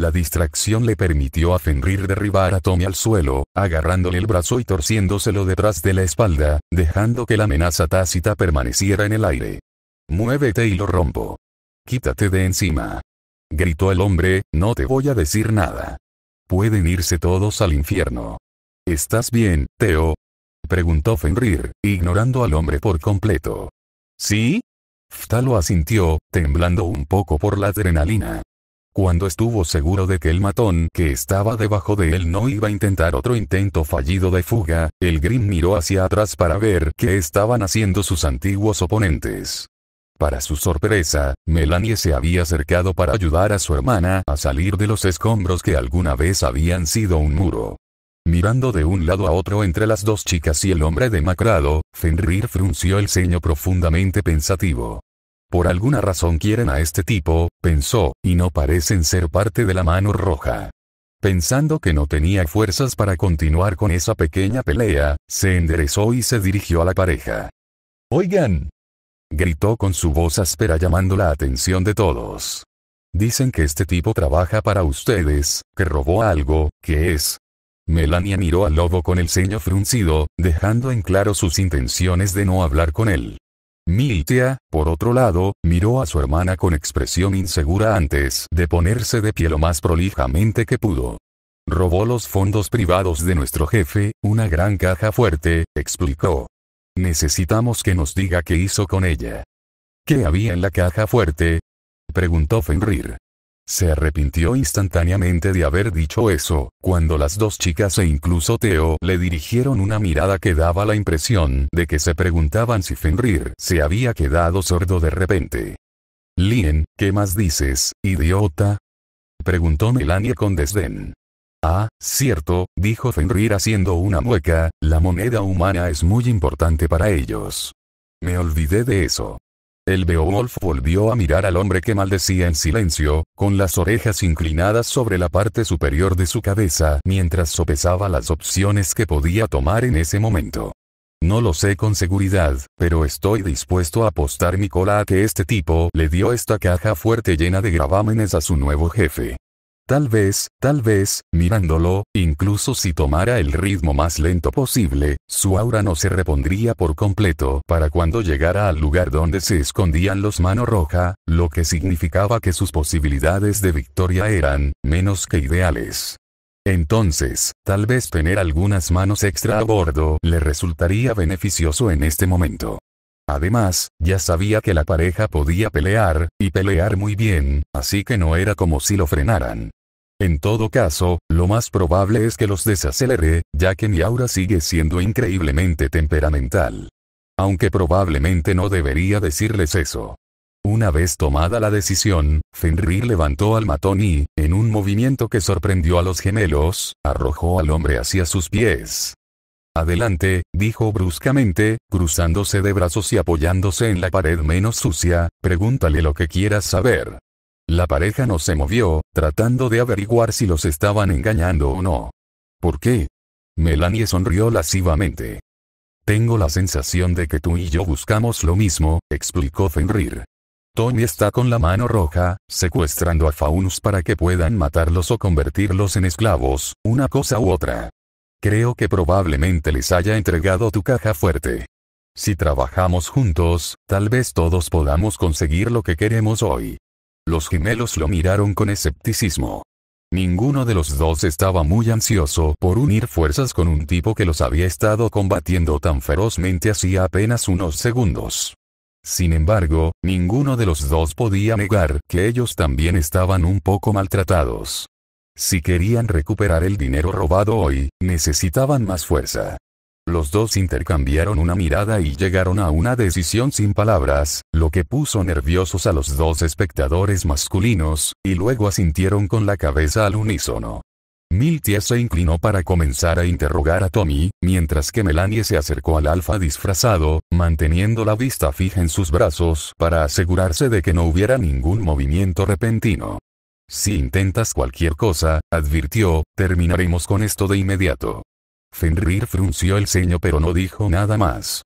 La distracción le permitió a Fenrir derribar a Tommy al suelo, agarrándole el brazo y torciéndoselo detrás de la espalda, dejando que la amenaza tácita permaneciera en el aire. Muévete y lo rompo. Quítate de encima. Gritó el hombre, no te voy a decir nada. Pueden irse todos al infierno. ¿Estás bien, Teo? Preguntó Fenrir, ignorando al hombre por completo. ¿Sí? lo asintió, temblando un poco por la adrenalina. Cuando estuvo seguro de que el matón que estaba debajo de él no iba a intentar otro intento fallido de fuga, el Grim miró hacia atrás para ver qué estaban haciendo sus antiguos oponentes. Para su sorpresa, Melanie se había acercado para ayudar a su hermana a salir de los escombros que alguna vez habían sido un muro. Mirando de un lado a otro entre las dos chicas y el hombre demacrado, Fenrir frunció el ceño profundamente pensativo. Por alguna razón quieren a este tipo, pensó, y no parecen ser parte de la mano roja. Pensando que no tenía fuerzas para continuar con esa pequeña pelea, se enderezó y se dirigió a la pareja. Oigan. Gritó con su voz áspera llamando la atención de todos. Dicen que este tipo trabaja para ustedes, que robó algo, que es, Melania miró al lobo con el ceño fruncido, dejando en claro sus intenciones de no hablar con él. Miltia, por otro lado, miró a su hermana con expresión insegura antes de ponerse de pie lo más prolijamente que pudo. Robó los fondos privados de nuestro jefe, una gran caja fuerte, explicó. Necesitamos que nos diga qué hizo con ella. ¿Qué había en la caja fuerte? preguntó Fenrir. Se arrepintió instantáneamente de haber dicho eso, cuando las dos chicas e incluso Teo le dirigieron una mirada que daba la impresión de que se preguntaban si Fenrir se había quedado sordo de repente. Lien, ¿qué más dices, idiota? preguntó Melanie con desdén. Ah, cierto, dijo Fenrir haciendo una mueca, la moneda humana es muy importante para ellos. Me olvidé de eso. El Beowulf volvió a mirar al hombre que maldecía en silencio, con las orejas inclinadas sobre la parte superior de su cabeza mientras sopesaba las opciones que podía tomar en ese momento. No lo sé con seguridad, pero estoy dispuesto a apostar mi cola a que este tipo le dio esta caja fuerte llena de gravámenes a su nuevo jefe. Tal vez, tal vez, mirándolo, incluso si tomara el ritmo más lento posible, su aura no se repondría por completo para cuando llegara al lugar donde se escondían los mano roja, lo que significaba que sus posibilidades de victoria eran, menos que ideales. Entonces, tal vez tener algunas manos extra a bordo le resultaría beneficioso en este momento. Además, ya sabía que la pareja podía pelear, y pelear muy bien, así que no era como si lo frenaran. En todo caso, lo más probable es que los desacelere, ya que mi aura sigue siendo increíblemente temperamental. Aunque probablemente no debería decirles eso. Una vez tomada la decisión, Fenrir levantó al matón y, en un movimiento que sorprendió a los gemelos, arrojó al hombre hacia sus pies. Adelante, dijo bruscamente, cruzándose de brazos y apoyándose en la pared menos sucia, pregúntale lo que quieras saber. La pareja no se movió, tratando de averiguar si los estaban engañando o no. ¿Por qué? Melanie sonrió lascivamente. Tengo la sensación de que tú y yo buscamos lo mismo, explicó Fenrir. Tony está con la mano roja, secuestrando a Faunus para que puedan matarlos o convertirlos en esclavos, una cosa u otra. Creo que probablemente les haya entregado tu caja fuerte. Si trabajamos juntos, tal vez todos podamos conseguir lo que queremos hoy. Los gemelos lo miraron con escepticismo. Ninguno de los dos estaba muy ansioso por unir fuerzas con un tipo que los había estado combatiendo tan ferozmente hacía apenas unos segundos. Sin embargo, ninguno de los dos podía negar que ellos también estaban un poco maltratados. Si querían recuperar el dinero robado hoy, necesitaban más fuerza. Los dos intercambiaron una mirada y llegaron a una decisión sin palabras, lo que puso nerviosos a los dos espectadores masculinos, y luego asintieron con la cabeza al unísono. Miltia se inclinó para comenzar a interrogar a Tommy, mientras que Melanie se acercó al alfa disfrazado, manteniendo la vista fija en sus brazos para asegurarse de que no hubiera ningún movimiento repentino. Si intentas cualquier cosa, advirtió, terminaremos con esto de inmediato. Fenrir frunció el ceño pero no dijo nada más.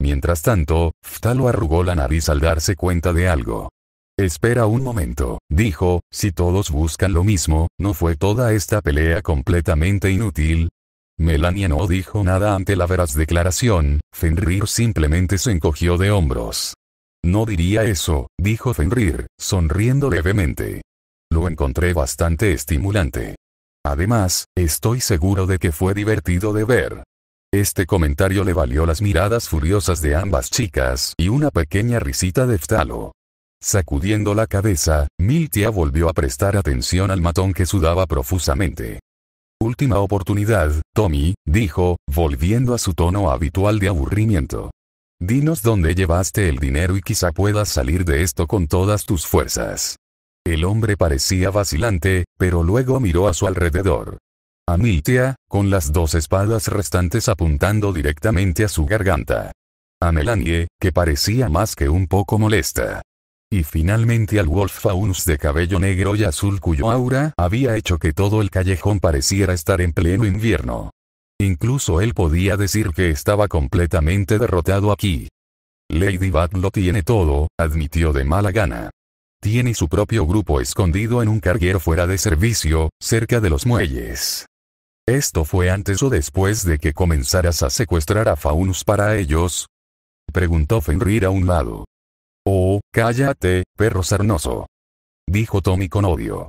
Mientras tanto, Ftalo arrugó la nariz al darse cuenta de algo. Espera un momento, dijo, si todos buscan lo mismo, ¿no fue toda esta pelea completamente inútil? Melania no dijo nada ante la veraz declaración, Fenrir simplemente se encogió de hombros. No diría eso, dijo Fenrir, sonriendo levemente. Lo encontré bastante estimulante. Además, estoy seguro de que fue divertido de ver. Este comentario le valió las miradas furiosas de ambas chicas y una pequeña risita de Ftalo. Sacudiendo la cabeza, Miltia volvió a prestar atención al matón que sudaba profusamente. Última oportunidad, Tommy, dijo, volviendo a su tono habitual de aburrimiento. Dinos dónde llevaste el dinero y quizá puedas salir de esto con todas tus fuerzas. El hombre parecía vacilante, pero luego miró a su alrededor. A Mitia, con las dos espadas restantes apuntando directamente a su garganta. A Melanie, que parecía más que un poco molesta. Y finalmente al Wolf de cabello negro y azul cuyo aura había hecho que todo el callejón pareciera estar en pleno invierno. Incluso él podía decir que estaba completamente derrotado aquí. Lady Bat lo tiene todo, admitió de mala gana. Tiene su propio grupo escondido en un carguero fuera de servicio, cerca de los muelles. ¿Esto fue antes o después de que comenzaras a secuestrar a Faunus para ellos? Preguntó Fenrir a un lado. Oh, cállate, perro sarnoso. Dijo Tommy con odio.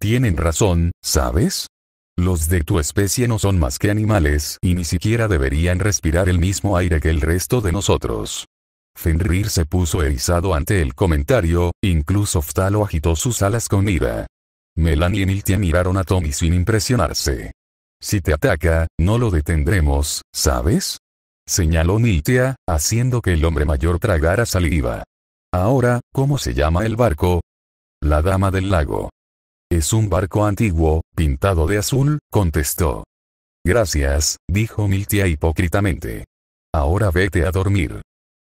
Tienen razón, ¿sabes? Los de tu especie no son más que animales y ni siquiera deberían respirar el mismo aire que el resto de nosotros. Fenrir se puso erizado ante el comentario, incluso Ftalo agitó sus alas con ira. Melanie y Niltia miraron a Tommy sin impresionarse. Si te ataca, no lo detendremos, ¿sabes? Señaló Niltia, haciendo que el hombre mayor tragara saliva. Ahora, ¿cómo se llama el barco? La Dama del Lago. Es un barco antiguo, pintado de azul, contestó. Gracias, dijo Miltia hipócritamente. Ahora vete a dormir.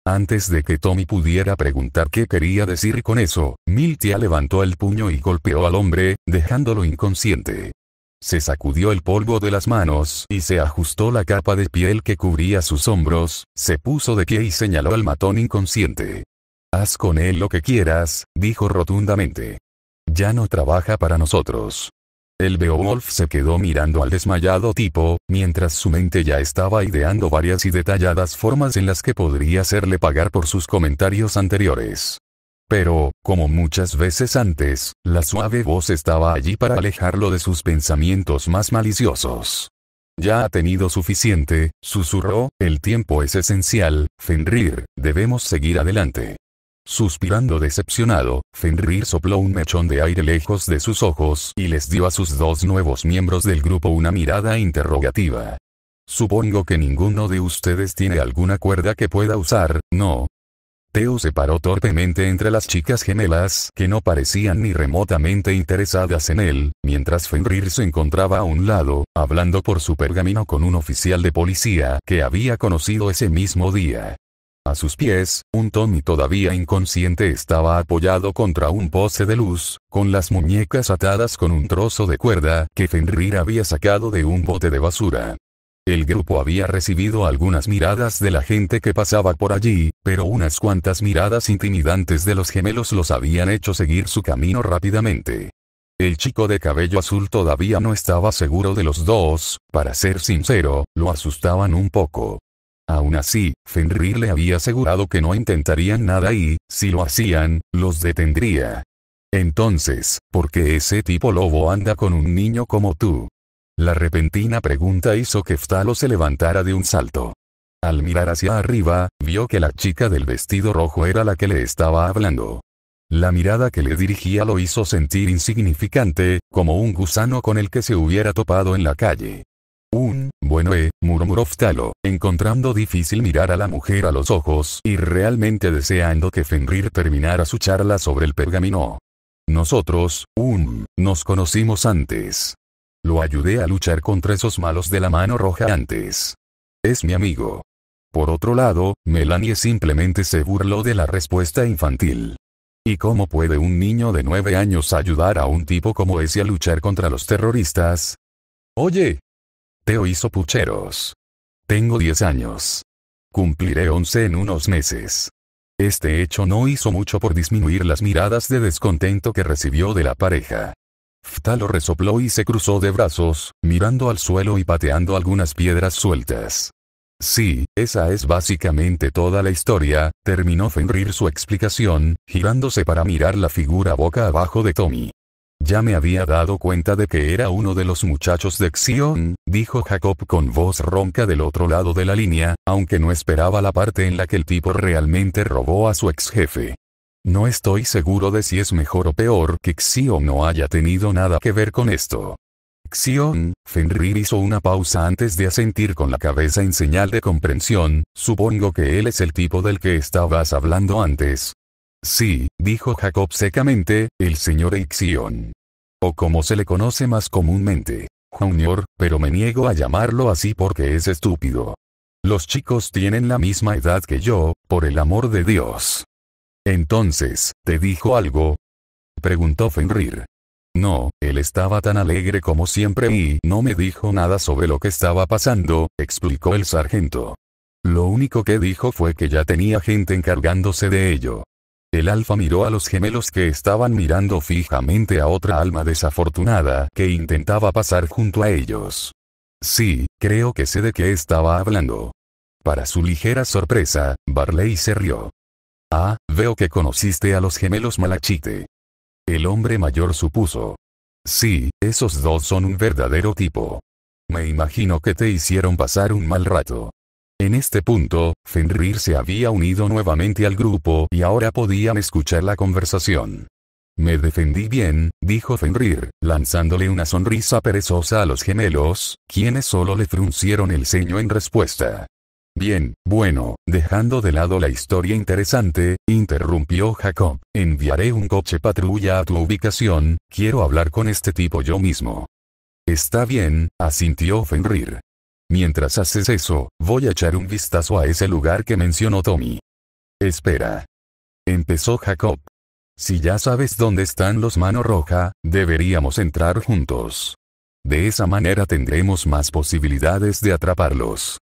Antes de que Tommy pudiera preguntar qué quería decir con eso, Miltia levantó el puño y golpeó al hombre, dejándolo inconsciente. Se sacudió el polvo de las manos y se ajustó la capa de piel que cubría sus hombros, se puso de pie y señaló al matón inconsciente. Haz con él lo que quieras, dijo rotundamente. Ya no trabaja para nosotros. El Beowulf se quedó mirando al desmayado tipo, mientras su mente ya estaba ideando varias y detalladas formas en las que podría hacerle pagar por sus comentarios anteriores. Pero, como muchas veces antes, la suave voz estaba allí para alejarlo de sus pensamientos más maliciosos. Ya ha tenido suficiente, susurró, el tiempo es esencial, Fenrir, debemos seguir adelante. Suspirando decepcionado, Fenrir sopló un mechón de aire lejos de sus ojos y les dio a sus dos nuevos miembros del grupo una mirada interrogativa. Supongo que ninguno de ustedes tiene alguna cuerda que pueda usar, ¿no? Teo se paró torpemente entre las chicas gemelas que no parecían ni remotamente interesadas en él, mientras Fenrir se encontraba a un lado, hablando por su pergamino con un oficial de policía que había conocido ese mismo día. A sus pies, un Tommy todavía inconsciente estaba apoyado contra un pose de luz, con las muñecas atadas con un trozo de cuerda que Fenrir había sacado de un bote de basura. El grupo había recibido algunas miradas de la gente que pasaba por allí, pero unas cuantas miradas intimidantes de los gemelos los habían hecho seguir su camino rápidamente. El chico de cabello azul todavía no estaba seguro de los dos, para ser sincero, lo asustaban un poco. Aún así, Fenrir le había asegurado que no intentarían nada y, si lo hacían, los detendría. Entonces, ¿por qué ese tipo lobo anda con un niño como tú? La repentina pregunta hizo que Ftalo se levantara de un salto. Al mirar hacia arriba, vio que la chica del vestido rojo era la que le estaba hablando. La mirada que le dirigía lo hizo sentir insignificante, como un gusano con el que se hubiera topado en la calle. Un, bueno eh, murmuró Ftalo, encontrando difícil mirar a la mujer a los ojos y realmente deseando que Fenrir terminara su charla sobre el pergamino. Nosotros, un, nos conocimos antes. Lo ayudé a luchar contra esos malos de la mano roja antes. Es mi amigo. Por otro lado, Melanie simplemente se burló de la respuesta infantil. ¿Y cómo puede un niño de nueve años ayudar a un tipo como ese a luchar contra los terroristas? Oye, Teo hizo pucheros. Tengo 10 años. Cumpliré 11 en unos meses. Este hecho no hizo mucho por disminuir las miradas de descontento que recibió de la pareja. Ftalo resopló y se cruzó de brazos, mirando al suelo y pateando algunas piedras sueltas. Sí, esa es básicamente toda la historia, terminó Fenrir su explicación, girándose para mirar la figura boca abajo de Tommy. Ya me había dado cuenta de que era uno de los muchachos de Xion, dijo Jacob con voz ronca del otro lado de la línea, aunque no esperaba la parte en la que el tipo realmente robó a su ex jefe. No estoy seguro de si es mejor o peor que Xion no haya tenido nada que ver con esto. Xion, Fenrir hizo una pausa antes de asentir con la cabeza en señal de comprensión, supongo que él es el tipo del que estabas hablando antes. Sí, dijo Jacob secamente, el señor Xion o como se le conoce más comúnmente, Junior, pero me niego a llamarlo así porque es estúpido. Los chicos tienen la misma edad que yo, por el amor de Dios. Entonces, ¿te dijo algo? Preguntó Fenrir. No, él estaba tan alegre como siempre y no me dijo nada sobre lo que estaba pasando, explicó el sargento. Lo único que dijo fue que ya tenía gente encargándose de ello. El alfa miró a los gemelos que estaban mirando fijamente a otra alma desafortunada que intentaba pasar junto a ellos. Sí, creo que sé de qué estaba hablando. Para su ligera sorpresa, Barley se rió. Ah, veo que conociste a los gemelos Malachite. El hombre mayor supuso. Sí, esos dos son un verdadero tipo. Me imagino que te hicieron pasar un mal rato. En este punto, Fenrir se había unido nuevamente al grupo y ahora podían escuchar la conversación. Me defendí bien, dijo Fenrir, lanzándole una sonrisa perezosa a los gemelos, quienes solo le fruncieron el ceño en respuesta. Bien, bueno, dejando de lado la historia interesante, interrumpió Jacob, enviaré un coche patrulla a tu ubicación, quiero hablar con este tipo yo mismo. Está bien, asintió Fenrir. Mientras haces eso, voy a echar un vistazo a ese lugar que mencionó Tommy. Espera. Empezó Jacob. Si ya sabes dónde están los mano roja, deberíamos entrar juntos. De esa manera tendremos más posibilidades de atraparlos.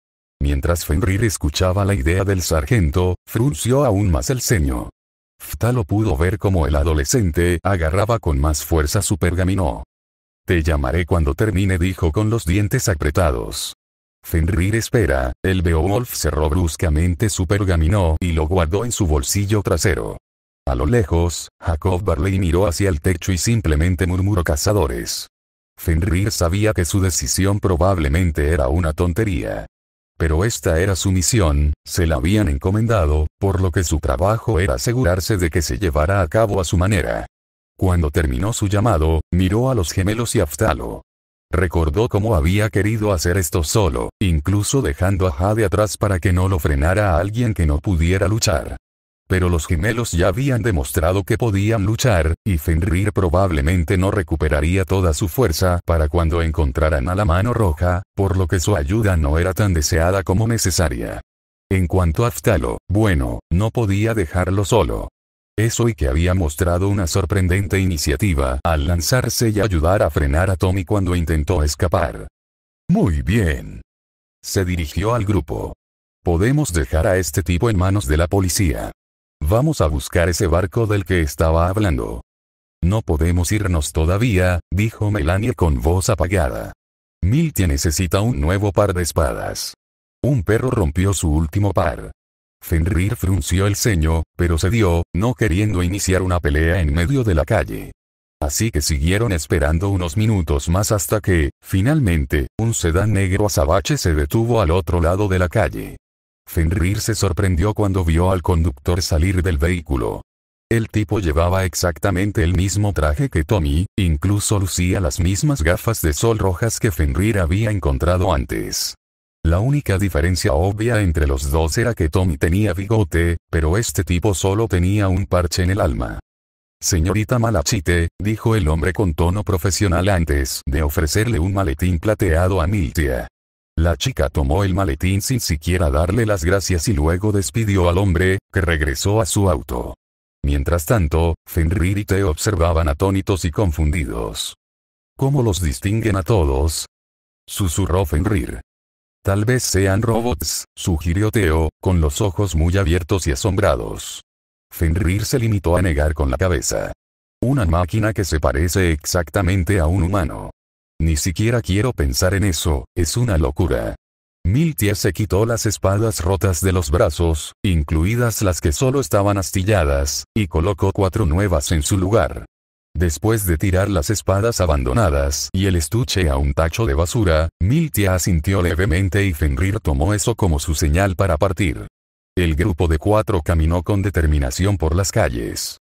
Mientras Fenrir escuchaba la idea del sargento, frunció aún más el ceño. lo pudo ver como el adolescente agarraba con más fuerza su pergamino. Te llamaré cuando termine dijo con los dientes apretados. Fenrir espera, el Beowulf cerró bruscamente su pergamino y lo guardó en su bolsillo trasero. A lo lejos, Jacob Barley miró hacia el techo y simplemente murmuró cazadores. Fenrir sabía que su decisión probablemente era una tontería. Pero esta era su misión, se la habían encomendado, por lo que su trabajo era asegurarse de que se llevara a cabo a su manera. Cuando terminó su llamado, miró a los gemelos y Aftalo. Recordó cómo había querido hacer esto solo, incluso dejando a Jade atrás para que no lo frenara a alguien que no pudiera luchar. Pero los gemelos ya habían demostrado que podían luchar, y Fenrir probablemente no recuperaría toda su fuerza para cuando encontraran a la mano roja, por lo que su ayuda no era tan deseada como necesaria. En cuanto a Aftalo, bueno, no podía dejarlo solo, eso y que había mostrado una sorprendente iniciativa al lanzarse y ayudar a frenar a Tommy cuando intentó escapar. Muy bien. Se dirigió al grupo. Podemos dejar a este tipo en manos de la policía. Vamos a buscar ese barco del que estaba hablando. No podemos irnos todavía, dijo Melanie con voz apagada. Miltie necesita un nuevo par de espadas. Un perro rompió su último par. Fenrir frunció el ceño, pero cedió, no queriendo iniciar una pelea en medio de la calle. Así que siguieron esperando unos minutos más hasta que, finalmente, un sedán negro azabache se detuvo al otro lado de la calle. Fenrir se sorprendió cuando vio al conductor salir del vehículo. El tipo llevaba exactamente el mismo traje que Tommy, incluso lucía las mismas gafas de sol rojas que Fenrir había encontrado antes. La única diferencia obvia entre los dos era que Tommy tenía bigote, pero este tipo solo tenía un parche en el alma. Señorita Malachite, dijo el hombre con tono profesional antes de ofrecerle un maletín plateado a Miltia. La chica tomó el maletín sin siquiera darle las gracias y luego despidió al hombre, que regresó a su auto. Mientras tanto, Fenrir y te observaban atónitos y confundidos. ¿Cómo los distinguen a todos? Susurró Fenrir. Tal vez sean robots, sugirió Teo, con los ojos muy abiertos y asombrados. Fenrir se limitó a negar con la cabeza. Una máquina que se parece exactamente a un humano. Ni siquiera quiero pensar en eso, es una locura. Miltia se quitó las espadas rotas de los brazos, incluidas las que solo estaban astilladas, y colocó cuatro nuevas en su lugar. Después de tirar las espadas abandonadas y el estuche a un tacho de basura, Miltia asintió levemente y Fenrir tomó eso como su señal para partir. El grupo de cuatro caminó con determinación por las calles.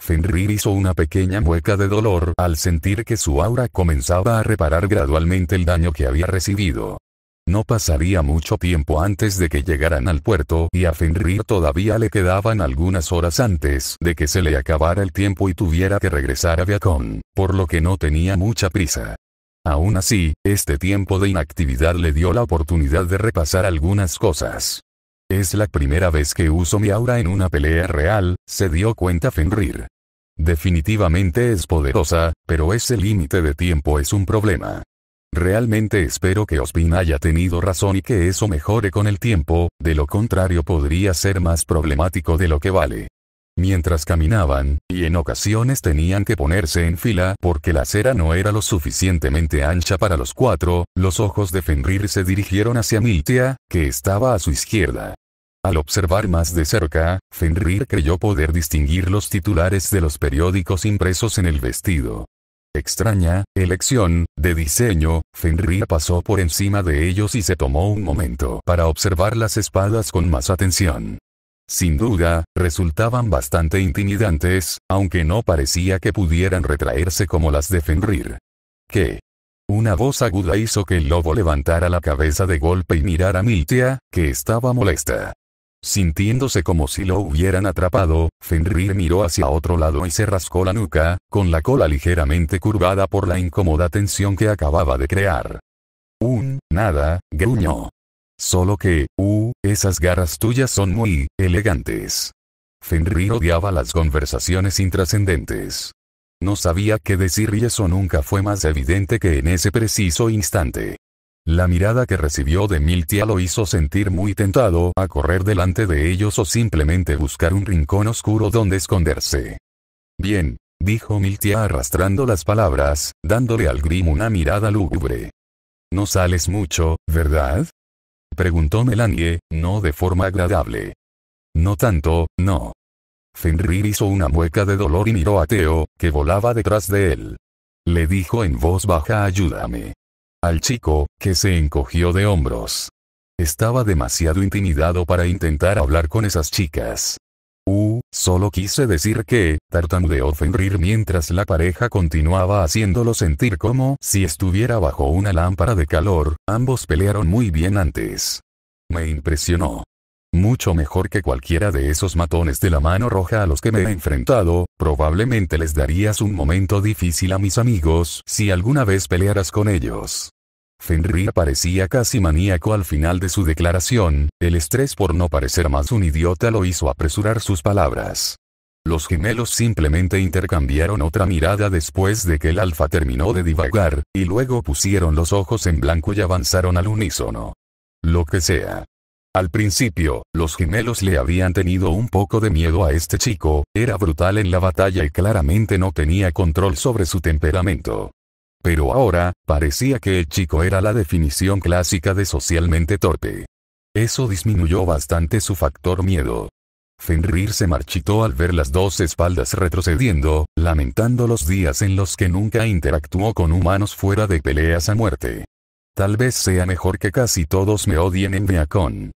Fenrir hizo una pequeña mueca de dolor al sentir que su aura comenzaba a reparar gradualmente el daño que había recibido. No pasaría mucho tiempo antes de que llegaran al puerto y a Fenrir todavía le quedaban algunas horas antes de que se le acabara el tiempo y tuviera que regresar a Viacom, por lo que no tenía mucha prisa. Aún así, este tiempo de inactividad le dio la oportunidad de repasar algunas cosas. Es la primera vez que uso mi aura en una pelea real, se dio cuenta Fenrir. Definitivamente es poderosa, pero ese límite de tiempo es un problema. Realmente espero que Ospin haya tenido razón y que eso mejore con el tiempo, de lo contrario podría ser más problemático de lo que vale. Mientras caminaban, y en ocasiones tenían que ponerse en fila porque la acera no era lo suficientemente ancha para los cuatro, los ojos de Fenrir se dirigieron hacia Miltia, que estaba a su izquierda. Al observar más de cerca, Fenrir creyó poder distinguir los titulares de los periódicos impresos en el vestido extraña, elección, de diseño, Fenrir pasó por encima de ellos y se tomó un momento para observar las espadas con más atención. Sin duda, resultaban bastante intimidantes, aunque no parecía que pudieran retraerse como las de Fenrir. ¿Qué? Una voz aguda hizo que el lobo levantara la cabeza de golpe y mirara a Miltia, que estaba molesta. Sintiéndose como si lo hubieran atrapado, Fenrir miró hacia otro lado y se rascó la nuca, con la cola ligeramente curvada por la incómoda tensión que acababa de crear. Un, nada, gruñó. Solo que, uh, esas garras tuyas son muy, elegantes. Fenrir odiaba las conversaciones intrascendentes. No sabía qué decir y eso nunca fue más evidente que en ese preciso instante. La mirada que recibió de Miltia lo hizo sentir muy tentado a correr delante de ellos o simplemente buscar un rincón oscuro donde esconderse. Bien, dijo Miltia arrastrando las palabras, dándole al Grim una mirada lúgubre. No sales mucho, ¿verdad? preguntó Melanie, no de forma agradable. No tanto, no. Fenrir hizo una mueca de dolor y miró a Teo, que volaba detrás de él. Le dijo en voz baja ayúdame al chico, que se encogió de hombros. Estaba demasiado intimidado para intentar hablar con esas chicas. Uh, solo quise decir que, tartamudeó Fenrir mientras la pareja continuaba haciéndolo sentir como si estuviera bajo una lámpara de calor, ambos pelearon muy bien antes. Me impresionó mucho mejor que cualquiera de esos matones de la mano roja a los que me he enfrentado, probablemente les darías un momento difícil a mis amigos si alguna vez pelearas con ellos. Fenrir parecía casi maníaco al final de su declaración, el estrés por no parecer más un idiota lo hizo apresurar sus palabras. Los gemelos simplemente intercambiaron otra mirada después de que el alfa terminó de divagar, y luego pusieron los ojos en blanco y avanzaron al unísono. Lo que sea. Al principio, los gemelos le habían tenido un poco de miedo a este chico, era brutal en la batalla y claramente no tenía control sobre su temperamento. Pero ahora, parecía que el chico era la definición clásica de socialmente torpe. Eso disminuyó bastante su factor miedo. Fenrir se marchitó al ver las dos espaldas retrocediendo, lamentando los días en los que nunca interactuó con humanos fuera de peleas a muerte. Tal vez sea mejor que casi todos me odien en Beacon.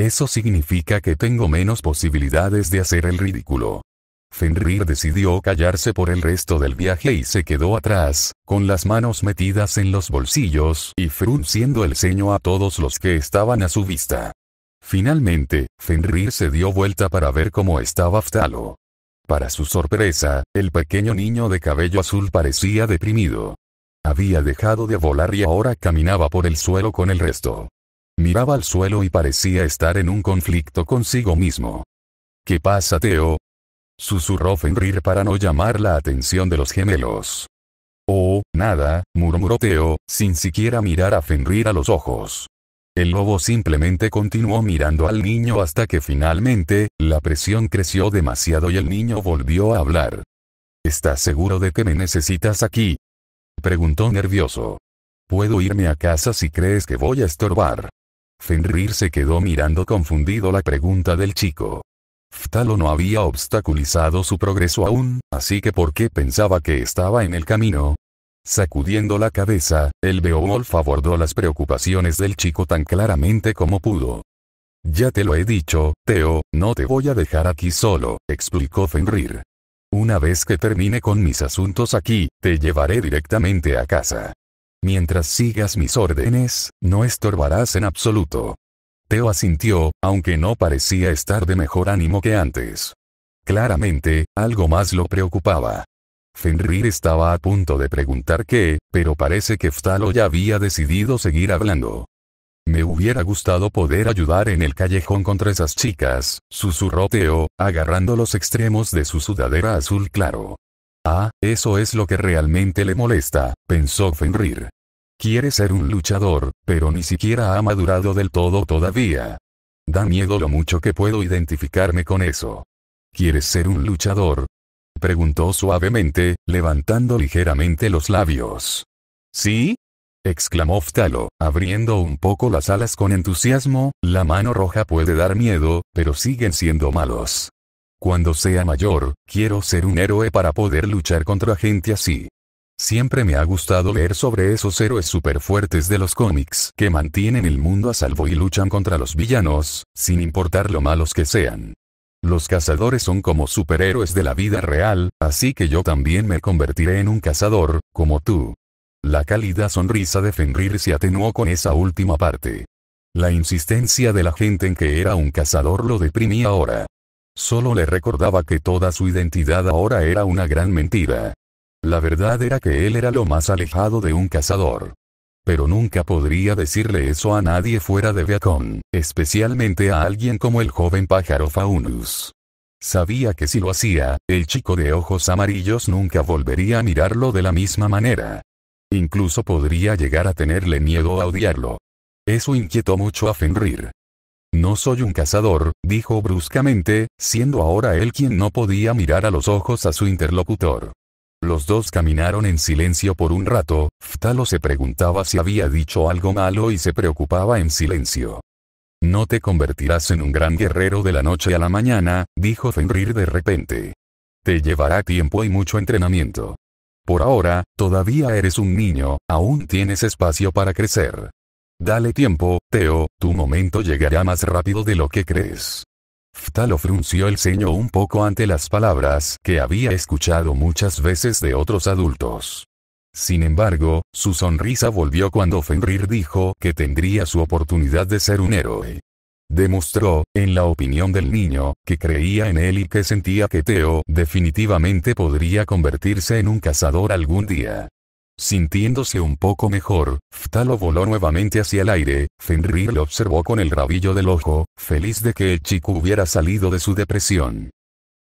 Eso significa que tengo menos posibilidades de hacer el ridículo. Fenrir decidió callarse por el resto del viaje y se quedó atrás, con las manos metidas en los bolsillos y frunciendo el ceño a todos los que estaban a su vista. Finalmente, Fenrir se dio vuelta para ver cómo estaba Ftalo. Para su sorpresa, el pequeño niño de cabello azul parecía deprimido. Había dejado de volar y ahora caminaba por el suelo con el resto. Miraba al suelo y parecía estar en un conflicto consigo mismo. ¿Qué pasa, Teo? Susurró Fenrir para no llamar la atención de los gemelos. Oh, nada, murmuró Teo, sin siquiera mirar a Fenrir a los ojos. El lobo simplemente continuó mirando al niño hasta que finalmente, la presión creció demasiado y el niño volvió a hablar. ¿Estás seguro de que me necesitas aquí? Preguntó nervioso. Puedo irme a casa si crees que voy a estorbar. Fenrir se quedó mirando confundido la pregunta del chico. Ftalo no había obstaculizado su progreso aún, así que ¿por qué pensaba que estaba en el camino? Sacudiendo la cabeza, el Beowulf abordó las preocupaciones del chico tan claramente como pudo. Ya te lo he dicho, Teo, no te voy a dejar aquí solo, explicó Fenrir. Una vez que termine con mis asuntos aquí, te llevaré directamente a casa. Mientras sigas mis órdenes, no estorbarás en absoluto. Teo asintió, aunque no parecía estar de mejor ánimo que antes. Claramente, algo más lo preocupaba. Fenrir estaba a punto de preguntar qué, pero parece que Ftalo ya había decidido seguir hablando. Me hubiera gustado poder ayudar en el callejón contra esas chicas, susurró Teo, agarrando los extremos de su sudadera azul claro. Ah, eso es lo que realmente le molesta, pensó Fenrir. Quiere ser un luchador, pero ni siquiera ha madurado del todo todavía. Da miedo lo mucho que puedo identificarme con eso. ¿Quieres ser un luchador? Preguntó suavemente, levantando ligeramente los labios. ¿Sí? exclamó Ftalo, abriendo un poco las alas con entusiasmo, la mano roja puede dar miedo, pero siguen siendo malos. Cuando sea mayor, quiero ser un héroe para poder luchar contra gente así. Siempre me ha gustado leer sobre esos héroes superfuertes de los cómics que mantienen el mundo a salvo y luchan contra los villanos, sin importar lo malos que sean. Los cazadores son como superhéroes de la vida real, así que yo también me convertiré en un cazador, como tú. La cálida sonrisa de Fenrir se atenuó con esa última parte. La insistencia de la gente en que era un cazador lo deprimía ahora solo le recordaba que toda su identidad ahora era una gran mentira. La verdad era que él era lo más alejado de un cazador. Pero nunca podría decirle eso a nadie fuera de Beacon, especialmente a alguien como el joven pájaro Faunus. Sabía que si lo hacía, el chico de ojos amarillos nunca volvería a mirarlo de la misma manera. Incluso podría llegar a tenerle miedo a odiarlo. Eso inquietó mucho a Fenrir. No soy un cazador, dijo bruscamente, siendo ahora él quien no podía mirar a los ojos a su interlocutor. Los dos caminaron en silencio por un rato, Ftalo se preguntaba si había dicho algo malo y se preocupaba en silencio. No te convertirás en un gran guerrero de la noche a la mañana, dijo Fenrir de repente. Te llevará tiempo y mucho entrenamiento. Por ahora, todavía eres un niño, aún tienes espacio para crecer. Dale tiempo, Teo, tu momento llegará más rápido de lo que crees. Ftalo frunció el ceño un poco ante las palabras que había escuchado muchas veces de otros adultos. Sin embargo, su sonrisa volvió cuando Fenrir dijo que tendría su oportunidad de ser un héroe. Demostró, en la opinión del niño, que creía en él y que sentía que Teo definitivamente podría convertirse en un cazador algún día. Sintiéndose un poco mejor, Ftalo voló nuevamente hacia el aire, Fenrir lo observó con el rabillo del ojo, feliz de que el chico hubiera salido de su depresión.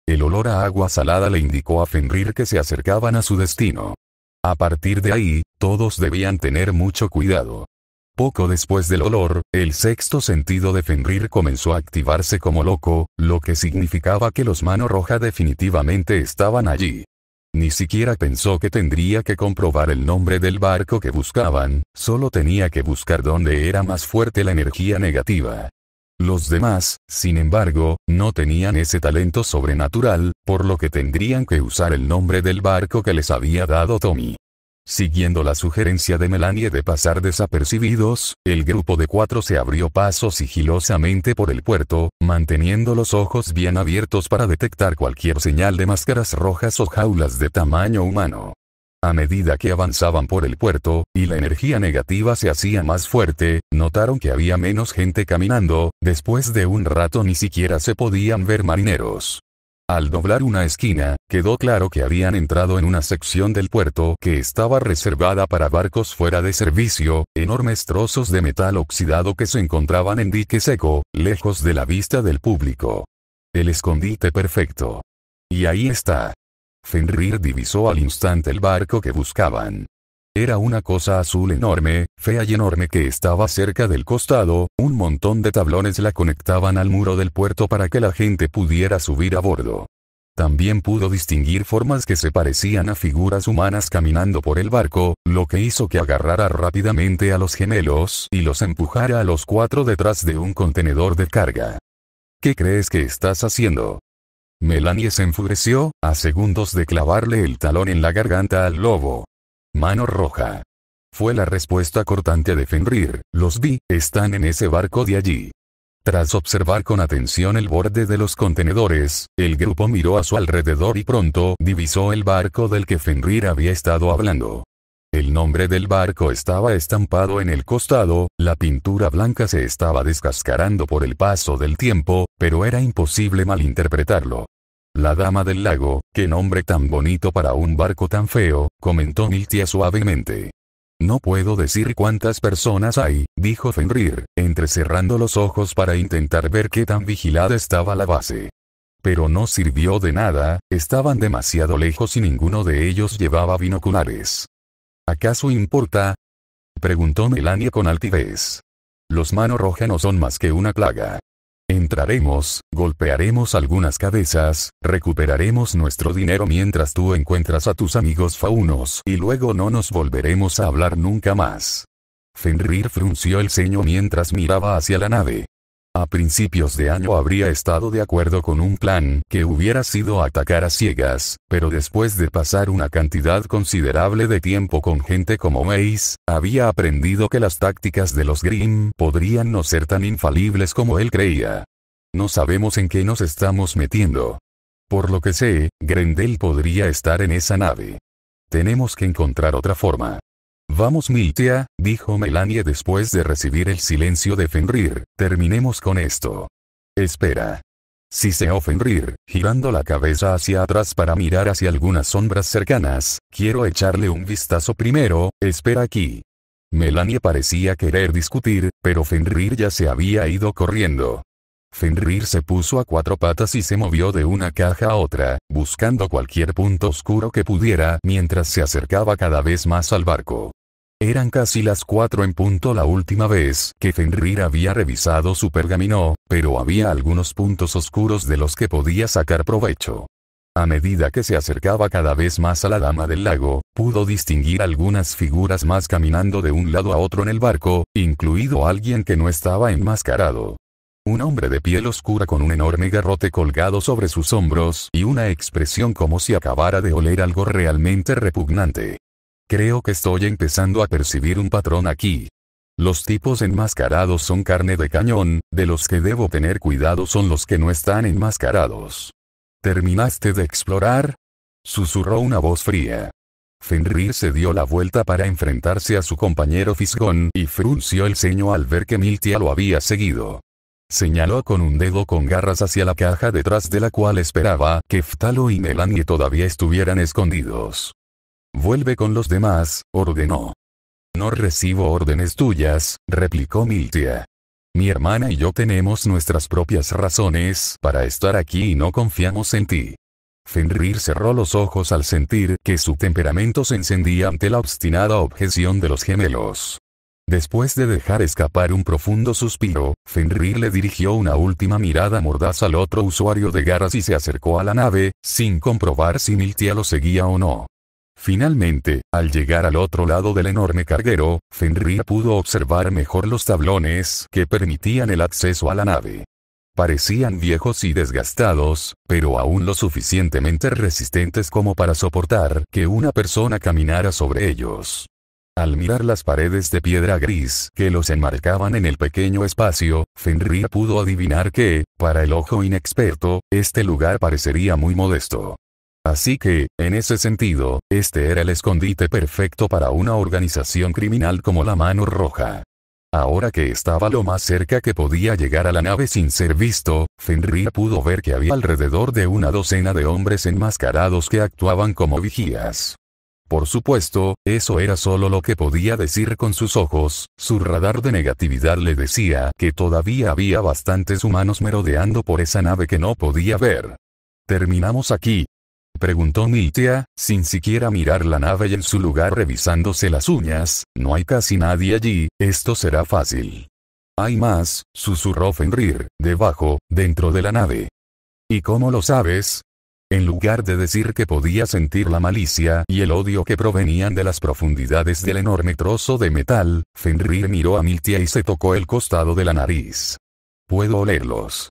El olor a agua salada le indicó a Fenrir que se acercaban a su destino. A partir de ahí, todos debían tener mucho cuidado. Poco después del olor, el sexto sentido de Fenrir comenzó a activarse como loco, lo que significaba que los mano roja definitivamente estaban allí. Ni siquiera pensó que tendría que comprobar el nombre del barco que buscaban, solo tenía que buscar dónde era más fuerte la energía negativa. Los demás, sin embargo, no tenían ese talento sobrenatural, por lo que tendrían que usar el nombre del barco que les había dado Tommy. Siguiendo la sugerencia de Melanie de pasar desapercibidos, el grupo de cuatro se abrió paso sigilosamente por el puerto, manteniendo los ojos bien abiertos para detectar cualquier señal de máscaras rojas o jaulas de tamaño humano. A medida que avanzaban por el puerto, y la energía negativa se hacía más fuerte, notaron que había menos gente caminando, después de un rato ni siquiera se podían ver marineros. Al doblar una esquina, quedó claro que habían entrado en una sección del puerto que estaba reservada para barcos fuera de servicio, enormes trozos de metal oxidado que se encontraban en dique seco, lejos de la vista del público. El escondite perfecto. Y ahí está. Fenrir divisó al instante el barco que buscaban. Era una cosa azul enorme, fea y enorme que estaba cerca del costado, un montón de tablones la conectaban al muro del puerto para que la gente pudiera subir a bordo. También pudo distinguir formas que se parecían a figuras humanas caminando por el barco, lo que hizo que agarrara rápidamente a los gemelos y los empujara a los cuatro detrás de un contenedor de carga. ¿Qué crees que estás haciendo? Melanie se enfureció, a segundos de clavarle el talón en la garganta al lobo. Mano roja. Fue la respuesta cortante de Fenrir, los vi, están en ese barco de allí. Tras observar con atención el borde de los contenedores, el grupo miró a su alrededor y pronto divisó el barco del que Fenrir había estado hablando. El nombre del barco estaba estampado en el costado, la pintura blanca se estaba descascarando por el paso del tiempo, pero era imposible malinterpretarlo. La dama del lago, qué nombre tan bonito para un barco tan feo, comentó Niltia suavemente. No puedo decir cuántas personas hay, dijo Fenrir, entrecerrando los ojos para intentar ver qué tan vigilada estaba la base. Pero no sirvió de nada, estaban demasiado lejos y ninguno de ellos llevaba binoculares. ¿Acaso importa? preguntó Melania con altivez. Los mano roja no son más que una plaga. Entraremos, golpearemos algunas cabezas, recuperaremos nuestro dinero mientras tú encuentras a tus amigos faunos y luego no nos volveremos a hablar nunca más. Fenrir frunció el ceño mientras miraba hacia la nave. A principios de año habría estado de acuerdo con un plan que hubiera sido atacar a ciegas, pero después de pasar una cantidad considerable de tiempo con gente como Mace, había aprendido que las tácticas de los Grimm podrían no ser tan infalibles como él creía. No sabemos en qué nos estamos metiendo. Por lo que sé, Grendel podría estar en esa nave. Tenemos que encontrar otra forma. Vamos Miltia, dijo Melanie después de recibir el silencio de Fenrir, terminemos con esto. Espera. Si se Fenrir, girando la cabeza hacia atrás para mirar hacia algunas sombras cercanas, quiero echarle un vistazo primero, espera aquí. Melanie parecía querer discutir, pero Fenrir ya se había ido corriendo. Fenrir se puso a cuatro patas y se movió de una caja a otra, buscando cualquier punto oscuro que pudiera mientras se acercaba cada vez más al barco. Eran casi las cuatro en punto la última vez que Fenrir había revisado su pergamino, pero había algunos puntos oscuros de los que podía sacar provecho. A medida que se acercaba cada vez más a la dama del lago, pudo distinguir algunas figuras más caminando de un lado a otro en el barco, incluido alguien que no estaba enmascarado. Un hombre de piel oscura con un enorme garrote colgado sobre sus hombros y una expresión como si acabara de oler algo realmente repugnante. Creo que estoy empezando a percibir un patrón aquí. Los tipos enmascarados son carne de cañón, de los que debo tener cuidado son los que no están enmascarados. ¿Terminaste de explorar? Susurró una voz fría. Fenrir se dio la vuelta para enfrentarse a su compañero Fisgón y frunció el ceño al ver que Miltia lo había seguido. Señaló con un dedo con garras hacia la caja detrás de la cual esperaba que Ftalo y Melanie todavía estuvieran escondidos. Vuelve con los demás, ordenó. No recibo órdenes tuyas, replicó Miltia. Mi hermana y yo tenemos nuestras propias razones para estar aquí y no confiamos en ti. Fenrir cerró los ojos al sentir que su temperamento se encendía ante la obstinada objeción de los gemelos. Después de dejar escapar un profundo suspiro, Fenrir le dirigió una última mirada mordaz al otro usuario de garras y se acercó a la nave, sin comprobar si Miltia lo seguía o no. Finalmente, al llegar al otro lado del enorme carguero, Fenrir pudo observar mejor los tablones que permitían el acceso a la nave. Parecían viejos y desgastados, pero aún lo suficientemente resistentes como para soportar que una persona caminara sobre ellos. Al mirar las paredes de piedra gris que los enmarcaban en el pequeño espacio, Fenrir pudo adivinar que, para el ojo inexperto, este lugar parecería muy modesto. Así que, en ese sentido, este era el escondite perfecto para una organización criminal como la Mano Roja. Ahora que estaba lo más cerca que podía llegar a la nave sin ser visto, Fenrir pudo ver que había alrededor de una docena de hombres enmascarados que actuaban como vigías. Por supuesto, eso era solo lo que podía decir con sus ojos, su radar de negatividad le decía que todavía había bastantes humanos merodeando por esa nave que no podía ver. Terminamos aquí, Preguntó Miltia, sin siquiera mirar la nave y en su lugar revisándose las uñas, no hay casi nadie allí, esto será fácil. Hay más, susurró Fenrir, debajo, dentro de la nave. ¿Y cómo lo sabes? En lugar de decir que podía sentir la malicia y el odio que provenían de las profundidades del enorme trozo de metal, Fenrir miró a Miltia y se tocó el costado de la nariz. Puedo olerlos.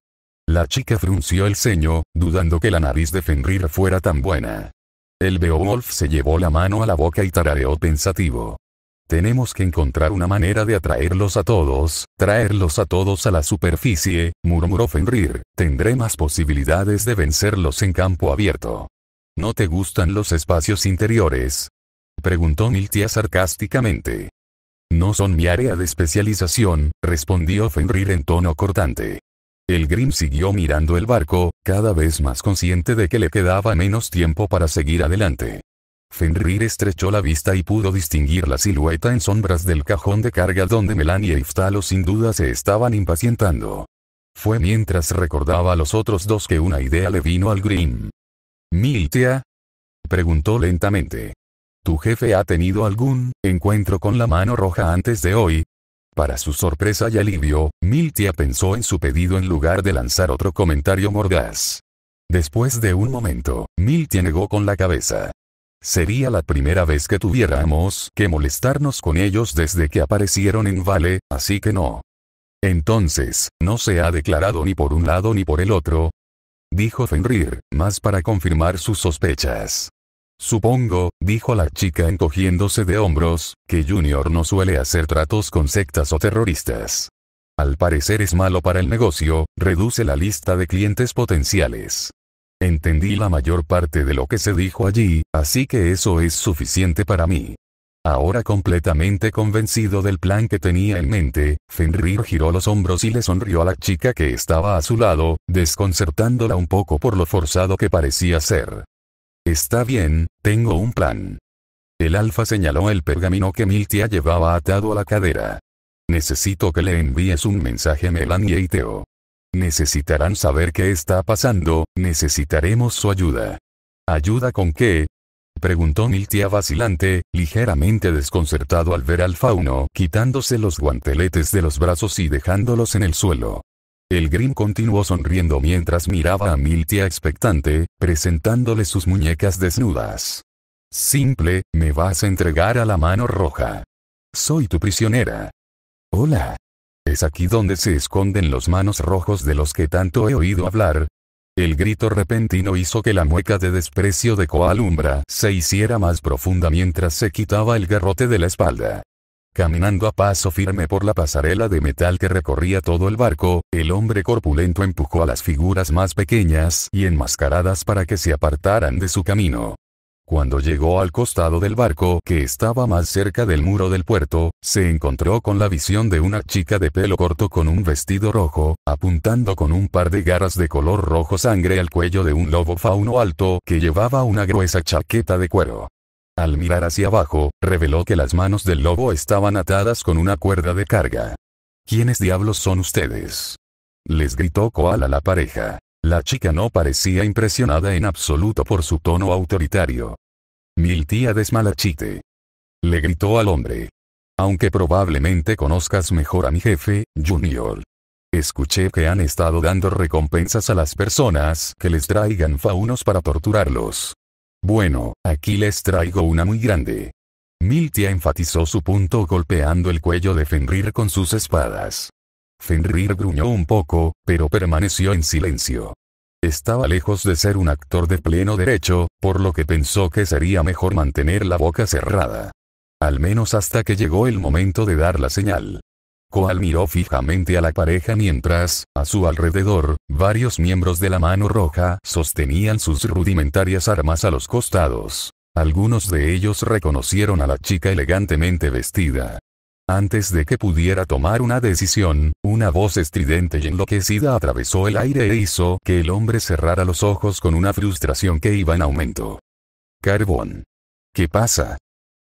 La chica frunció el ceño, dudando que la nariz de Fenrir fuera tan buena. El Beowulf se llevó la mano a la boca y tarareó pensativo. Tenemos que encontrar una manera de atraerlos a todos, traerlos a todos a la superficie, murmuró Fenrir, tendré más posibilidades de vencerlos en campo abierto. ¿No te gustan los espacios interiores? preguntó Miltia sarcásticamente. No son mi área de especialización, respondió Fenrir en tono cortante. El Grim siguió mirando el barco, cada vez más consciente de que le quedaba menos tiempo para seguir adelante. Fenrir estrechó la vista y pudo distinguir la silueta en sombras del cajón de carga donde Melania y e Iftalo sin duda se estaban impacientando. Fue mientras recordaba a los otros dos que una idea le vino al Grim. ¿Miltia? preguntó lentamente. ¿Tu jefe ha tenido algún encuentro con la mano roja antes de hoy? Para su sorpresa y alivio, Miltia pensó en su pedido en lugar de lanzar otro comentario mordaz. Después de un momento, Miltia negó con la cabeza. Sería la primera vez que tuviéramos que molestarnos con ellos desde que aparecieron en Vale, así que no. Entonces, no se ha declarado ni por un lado ni por el otro. Dijo Fenrir, más para confirmar sus sospechas. Supongo, dijo la chica encogiéndose de hombros, que Junior no suele hacer tratos con sectas o terroristas. Al parecer es malo para el negocio, reduce la lista de clientes potenciales. Entendí la mayor parte de lo que se dijo allí, así que eso es suficiente para mí. Ahora completamente convencido del plan que tenía en mente, Fenrir giró los hombros y le sonrió a la chica que estaba a su lado, desconcertándola un poco por lo forzado que parecía ser. Está bien, tengo un plan. El alfa señaló el pergamino que Miltia llevaba atado a la cadera. Necesito que le envíes un mensaje a Melanie y Teo. Necesitarán saber qué está pasando, necesitaremos su ayuda. ¿Ayuda con qué? Preguntó Miltia vacilante, ligeramente desconcertado al ver al fauno quitándose los guanteletes de los brazos y dejándolos en el suelo. El Grim continuó sonriendo mientras miraba a Miltia expectante, presentándole sus muñecas desnudas. Simple, me vas a entregar a la mano roja. Soy tu prisionera. Hola. ¿Es aquí donde se esconden los manos rojos de los que tanto he oído hablar? El grito repentino hizo que la mueca de desprecio de Coalumbra se hiciera más profunda mientras se quitaba el garrote de la espalda. Caminando a paso firme por la pasarela de metal que recorría todo el barco, el hombre corpulento empujó a las figuras más pequeñas y enmascaradas para que se apartaran de su camino. Cuando llegó al costado del barco que estaba más cerca del muro del puerto, se encontró con la visión de una chica de pelo corto con un vestido rojo, apuntando con un par de garras de color rojo sangre al cuello de un lobo fauno alto que llevaba una gruesa chaqueta de cuero. Al mirar hacia abajo, reveló que las manos del lobo estaban atadas con una cuerda de carga. ¿Quiénes diablos son ustedes? Les gritó Koala a la pareja. La chica no parecía impresionada en absoluto por su tono autoritario. Mil tía desmalachite. Le gritó al hombre. Aunque probablemente conozcas mejor a mi jefe, Junior. Escuché que han estado dando recompensas a las personas que les traigan faunos para torturarlos. Bueno, aquí les traigo una muy grande. Miltia enfatizó su punto golpeando el cuello de Fenrir con sus espadas. Fenrir gruñó un poco, pero permaneció en silencio. Estaba lejos de ser un actor de pleno derecho, por lo que pensó que sería mejor mantener la boca cerrada. Al menos hasta que llegó el momento de dar la señal. Coal miró fijamente a la pareja mientras, a su alrededor, varios miembros de la mano roja sostenían sus rudimentarias armas a los costados. Algunos de ellos reconocieron a la chica elegantemente vestida. Antes de que pudiera tomar una decisión, una voz estridente y enloquecida atravesó el aire e hizo que el hombre cerrara los ojos con una frustración que iba en aumento. Carbón. ¿Qué pasa?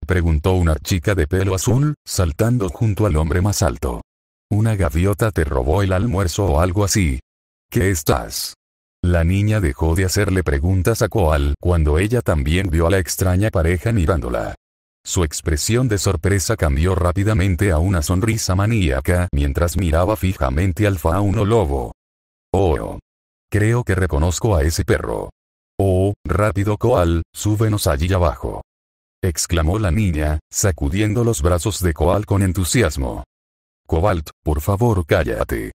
Preguntó una chica de pelo azul, saltando junto al hombre más alto. Una gaviota te robó el almuerzo o algo así. ¿Qué estás? La niña dejó de hacerle preguntas a Koal cuando ella también vio a la extraña pareja mirándola. Su expresión de sorpresa cambió rápidamente a una sonrisa maníaca mientras miraba fijamente al fauno lobo. Oh. Creo que reconozco a ese perro. Oh, rápido Koal, súbenos allí abajo exclamó la niña, sacudiendo los brazos de Koal con entusiasmo. Cobalt, por favor cállate.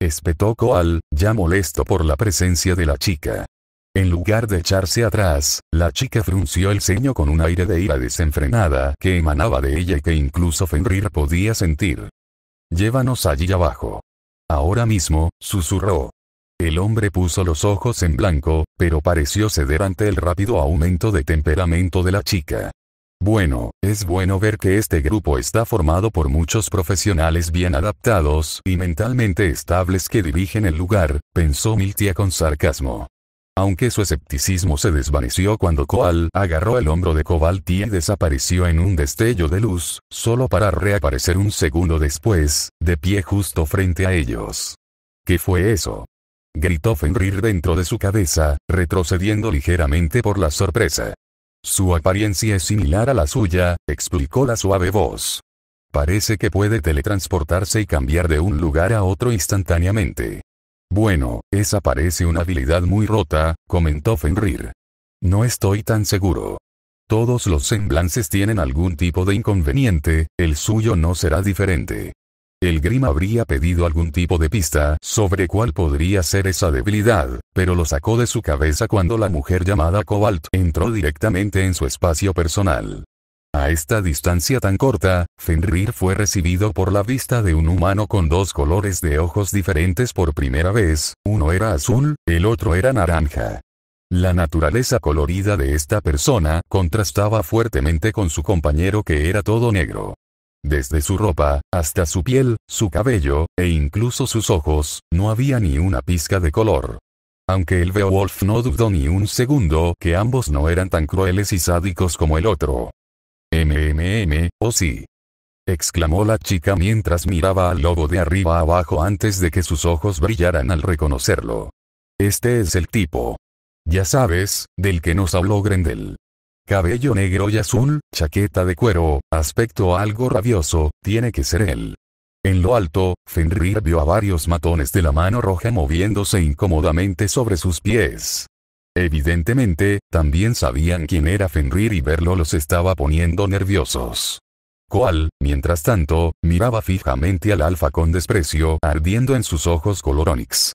Espetó Koal, ya molesto por la presencia de la chica. En lugar de echarse atrás, la chica frunció el ceño con un aire de ira desenfrenada que emanaba de ella y que incluso Fenrir podía sentir. Llévanos allí abajo. Ahora mismo, susurró. El hombre puso los ojos en blanco, pero pareció ceder ante el rápido aumento de temperamento de la chica. Bueno, es bueno ver que este grupo está formado por muchos profesionales bien adaptados y mentalmente estables que dirigen el lugar, pensó Miltia con sarcasmo. Aunque su escepticismo se desvaneció cuando Koal agarró el hombro de Cobalt y desapareció en un destello de luz, solo para reaparecer un segundo después, de pie justo frente a ellos. ¿Qué fue eso? gritó Fenrir dentro de su cabeza, retrocediendo ligeramente por la sorpresa. Su apariencia es similar a la suya, explicó la suave voz. Parece que puede teletransportarse y cambiar de un lugar a otro instantáneamente. Bueno, esa parece una habilidad muy rota, comentó Fenrir. No estoy tan seguro. Todos los semblances tienen algún tipo de inconveniente, el suyo no será diferente. El Grim habría pedido algún tipo de pista sobre cuál podría ser esa debilidad, pero lo sacó de su cabeza cuando la mujer llamada Cobalt entró directamente en su espacio personal. A esta distancia tan corta, Fenrir fue recibido por la vista de un humano con dos colores de ojos diferentes por primera vez, uno era azul, el otro era naranja. La naturaleza colorida de esta persona contrastaba fuertemente con su compañero que era todo negro. Desde su ropa, hasta su piel, su cabello, e incluso sus ojos, no había ni una pizca de color. Aunque el Beowulf no dudó ni un segundo que ambos no eran tan crueles y sádicos como el otro. MMM, o oh sí. exclamó la chica mientras miraba al lobo de arriba abajo antes de que sus ojos brillaran al reconocerlo. Este es el tipo. Ya sabes, del que nos habló Grendel. Cabello negro y azul, chaqueta de cuero, aspecto algo rabioso, tiene que ser él. En lo alto, Fenrir vio a varios matones de la mano roja moviéndose incómodamente sobre sus pies. Evidentemente, también sabían quién era Fenrir y verlo los estaba poniendo nerviosos. Cual, mientras tanto, miraba fijamente al alfa con desprecio ardiendo en sus ojos coloronix.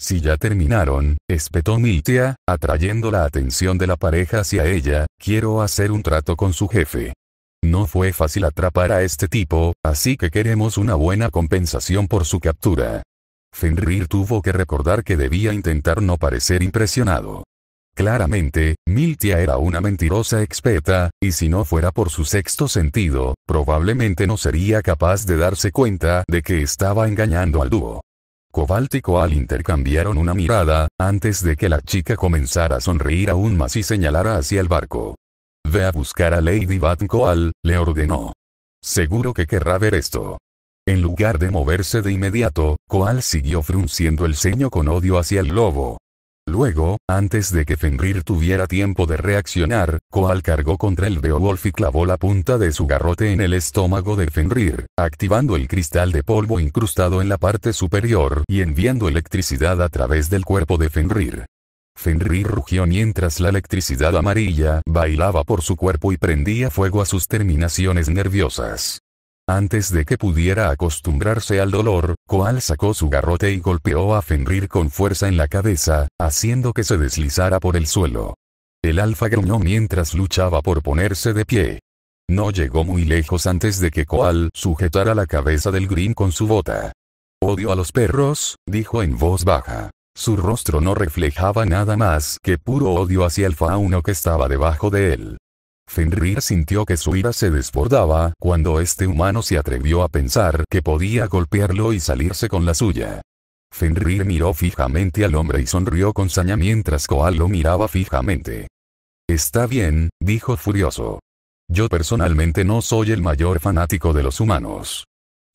Si ya terminaron, espetó Miltia, atrayendo la atención de la pareja hacia ella, quiero hacer un trato con su jefe. No fue fácil atrapar a este tipo, así que queremos una buena compensación por su captura. Fenrir tuvo que recordar que debía intentar no parecer impresionado. Claramente, Miltia era una mentirosa experta, y si no fuera por su sexto sentido, probablemente no sería capaz de darse cuenta de que estaba engañando al dúo. Cobalt y Coal intercambiaron una mirada, antes de que la chica comenzara a sonreír aún más y señalara hacia el barco. Ve a buscar a Lady Bat Coal, le ordenó. Seguro que querrá ver esto. En lugar de moverse de inmediato, Coal siguió frunciendo el ceño con odio hacia el lobo. Luego, antes de que Fenrir tuviera tiempo de reaccionar, Koal cargó contra el Beowulf y clavó la punta de su garrote en el estómago de Fenrir, activando el cristal de polvo incrustado en la parte superior y enviando electricidad a través del cuerpo de Fenrir. Fenrir rugió mientras la electricidad amarilla bailaba por su cuerpo y prendía fuego a sus terminaciones nerviosas. Antes de que pudiera acostumbrarse al dolor, Koal sacó su garrote y golpeó a Fenrir con fuerza en la cabeza, haciendo que se deslizara por el suelo. El alfa gruñó mientras luchaba por ponerse de pie. No llegó muy lejos antes de que Koal sujetara la cabeza del Green con su bota. Odio a los perros, dijo en voz baja. Su rostro no reflejaba nada más que puro odio hacia el fauno que estaba debajo de él. Fenrir sintió que su ira se desbordaba cuando este humano se atrevió a pensar que podía golpearlo y salirse con la suya. Fenrir miró fijamente al hombre y sonrió con saña mientras Koal lo miraba fijamente. Está bien, dijo furioso. Yo personalmente no soy el mayor fanático de los humanos.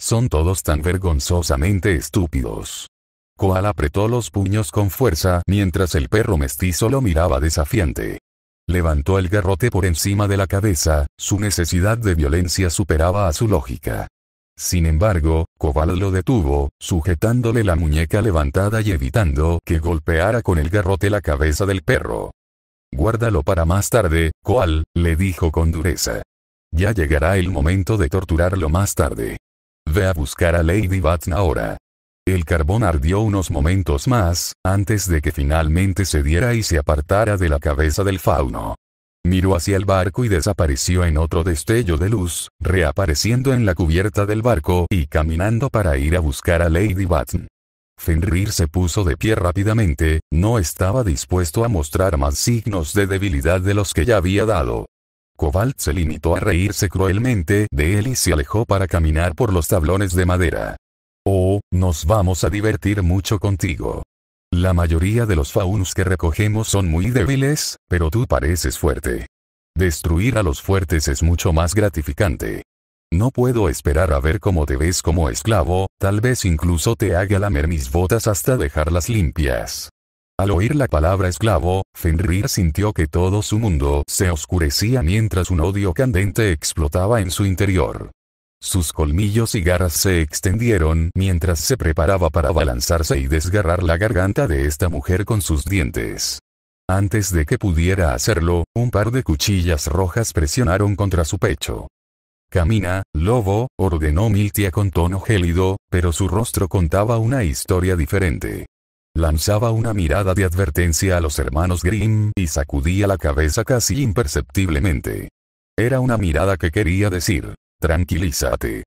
Son todos tan vergonzosamente estúpidos. Koal apretó los puños con fuerza mientras el perro mestizo lo miraba desafiante. Levantó el garrote por encima de la cabeza, su necesidad de violencia superaba a su lógica. Sin embargo, Cobal lo detuvo, sujetándole la muñeca levantada y evitando que golpeara con el garrote la cabeza del perro. Guárdalo para más tarde, Koval le dijo con dureza. Ya llegará el momento de torturarlo más tarde. Ve a buscar a Lady Batna ahora. El carbón ardió unos momentos más, antes de que finalmente se diera y se apartara de la cabeza del fauno. Miró hacia el barco y desapareció en otro destello de luz, reapareciendo en la cubierta del barco y caminando para ir a buscar a Lady Batten. Fenrir se puso de pie rápidamente, no estaba dispuesto a mostrar más signos de debilidad de los que ya había dado. Cobalt se limitó a reírse cruelmente de él y se alejó para caminar por los tablones de madera. Nos vamos a divertir mucho contigo. La mayoría de los faunos que recogemos son muy débiles, pero tú pareces fuerte. Destruir a los fuertes es mucho más gratificante. No puedo esperar a ver cómo te ves como esclavo, tal vez incluso te haga lamer mis botas hasta dejarlas limpias. Al oír la palabra esclavo, Fenrir sintió que todo su mundo se oscurecía mientras un odio candente explotaba en su interior. Sus colmillos y garras se extendieron mientras se preparaba para abalanzarse y desgarrar la garganta de esta mujer con sus dientes. Antes de que pudiera hacerlo, un par de cuchillas rojas presionaron contra su pecho. Camina, lobo, ordenó Miltia con tono gélido, pero su rostro contaba una historia diferente. Lanzaba una mirada de advertencia a los hermanos Grimm y sacudía la cabeza casi imperceptiblemente. Era una mirada que quería decir, Tranquilízate.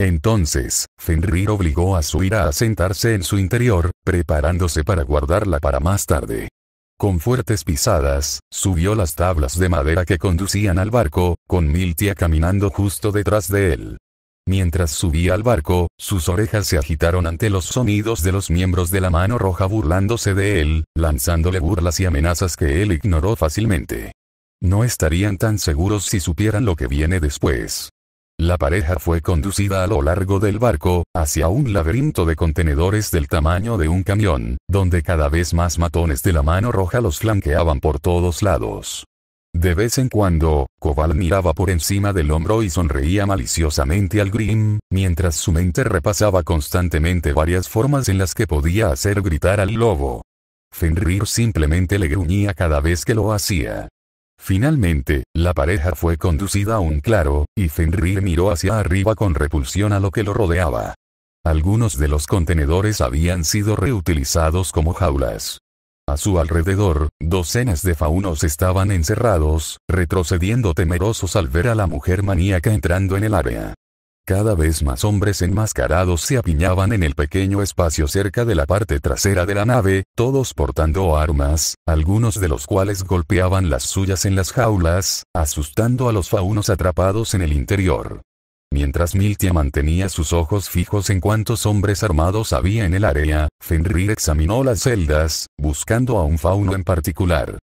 Entonces, Fenrir obligó a su ira a sentarse en su interior, preparándose para guardarla para más tarde. Con fuertes pisadas, subió las tablas de madera que conducían al barco, con Miltia caminando justo detrás de él. Mientras subía al barco, sus orejas se agitaron ante los sonidos de los miembros de la mano roja burlándose de él, lanzándole burlas y amenazas que él ignoró fácilmente. No estarían tan seguros si supieran lo que viene después. La pareja fue conducida a lo largo del barco, hacia un laberinto de contenedores del tamaño de un camión, donde cada vez más matones de la mano roja los flanqueaban por todos lados. De vez en cuando, Cobal miraba por encima del hombro y sonreía maliciosamente al Grim, mientras su mente repasaba constantemente varias formas en las que podía hacer gritar al lobo. Fenrir simplemente le gruñía cada vez que lo hacía. Finalmente, la pareja fue conducida a un claro, y Fenrir miró hacia arriba con repulsión a lo que lo rodeaba. Algunos de los contenedores habían sido reutilizados como jaulas. A su alrededor, docenas de faunos estaban encerrados, retrocediendo temerosos al ver a la mujer maníaca entrando en el área. Cada vez más hombres enmascarados se apiñaban en el pequeño espacio cerca de la parte trasera de la nave, todos portando armas, algunos de los cuales golpeaban las suyas en las jaulas, asustando a los faunos atrapados en el interior. Mientras Miltia mantenía sus ojos fijos en cuantos hombres armados había en el área, Fenrir examinó las celdas, buscando a un fauno en particular.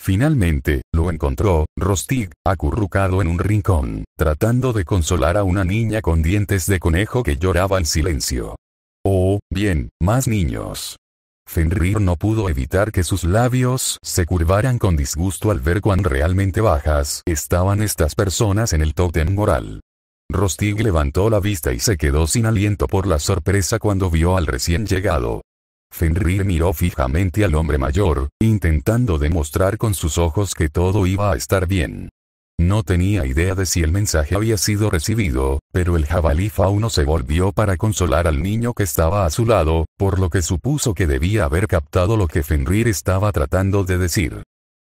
Finalmente, lo encontró, Rostig, acurrucado en un rincón, tratando de consolar a una niña con dientes de conejo que lloraba en silencio. Oh, bien, más niños. Fenrir no pudo evitar que sus labios se curvaran con disgusto al ver cuán realmente bajas estaban estas personas en el Totem moral. Rostig levantó la vista y se quedó sin aliento por la sorpresa cuando vio al recién llegado. Fenrir miró fijamente al hombre mayor, intentando demostrar con sus ojos que todo iba a estar bien. No tenía idea de si el mensaje había sido recibido, pero el jabalí fauno se volvió para consolar al niño que estaba a su lado, por lo que supuso que debía haber captado lo que Fenrir estaba tratando de decir.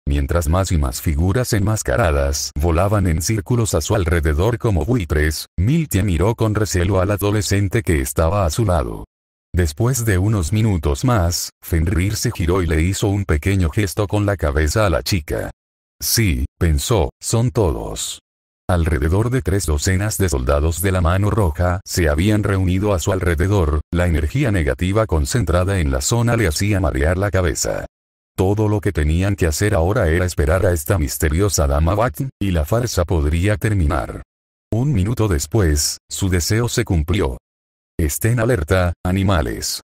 Mientras más y más figuras enmascaradas volaban en círculos a su alrededor como buitres, Miltia miró con recelo al adolescente que estaba a su lado. Después de unos minutos más, Fenrir se giró y le hizo un pequeño gesto con la cabeza a la chica. Sí, pensó, son todos. Alrededor de tres docenas de soldados de la mano roja se habían reunido a su alrededor, la energía negativa concentrada en la zona le hacía marear la cabeza. Todo lo que tenían que hacer ahora era esperar a esta misteriosa dama Vat, y la farsa podría terminar. Un minuto después, su deseo se cumplió. Estén alerta, animales.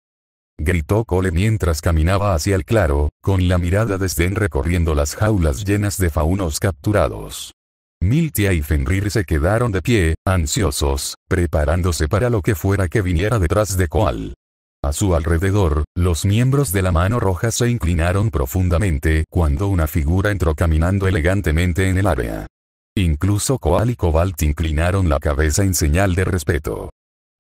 Gritó Cole mientras caminaba hacia el claro, con la mirada desdén recorriendo las jaulas llenas de faunos capturados. Miltia y Fenrir se quedaron de pie, ansiosos, preparándose para lo que fuera que viniera detrás de Koal. A su alrededor, los miembros de la mano roja se inclinaron profundamente cuando una figura entró caminando elegantemente en el área. Incluso Koal y Cobalt inclinaron la cabeza en señal de respeto.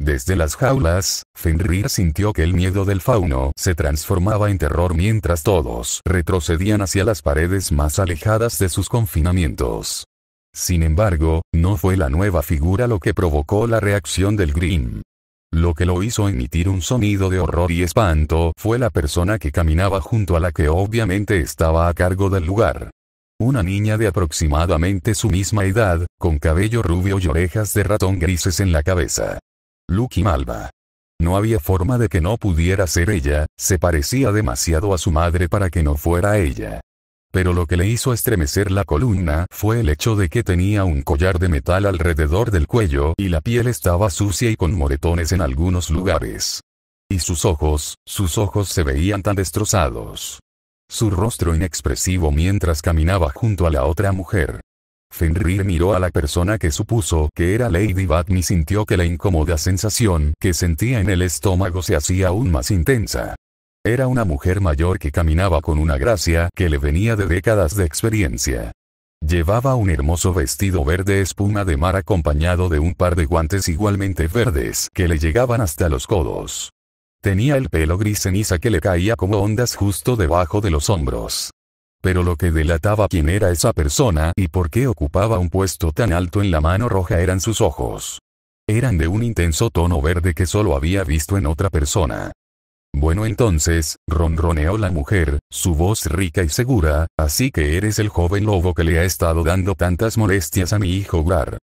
Desde las jaulas, Fenrir sintió que el miedo del fauno se transformaba en terror mientras todos retrocedían hacia las paredes más alejadas de sus confinamientos. Sin embargo, no fue la nueva figura lo que provocó la reacción del Grimm. Lo que lo hizo emitir un sonido de horror y espanto fue la persona que caminaba junto a la que obviamente estaba a cargo del lugar. Una niña de aproximadamente su misma edad, con cabello rubio y orejas de ratón grises en la cabeza. Lucky Malva. No había forma de que no pudiera ser ella, se parecía demasiado a su madre para que no fuera ella. Pero lo que le hizo estremecer la columna fue el hecho de que tenía un collar de metal alrededor del cuello y la piel estaba sucia y con moretones en algunos lugares. Y sus ojos, sus ojos se veían tan destrozados. Su rostro inexpresivo mientras caminaba junto a la otra mujer. Fenrir miró a la persona que supuso que era Lady Batman y sintió que la incómoda sensación que sentía en el estómago se hacía aún más intensa. Era una mujer mayor que caminaba con una gracia que le venía de décadas de experiencia. Llevaba un hermoso vestido verde espuma de mar acompañado de un par de guantes igualmente verdes que le llegaban hasta los codos. Tenía el pelo gris ceniza que le caía como ondas justo debajo de los hombros. Pero lo que delataba quién era esa persona y por qué ocupaba un puesto tan alto en la mano roja eran sus ojos. Eran de un intenso tono verde que solo había visto en otra persona. Bueno entonces, ronroneó la mujer, su voz rica y segura, así que eres el joven lobo que le ha estado dando tantas molestias a mi hijo Gar.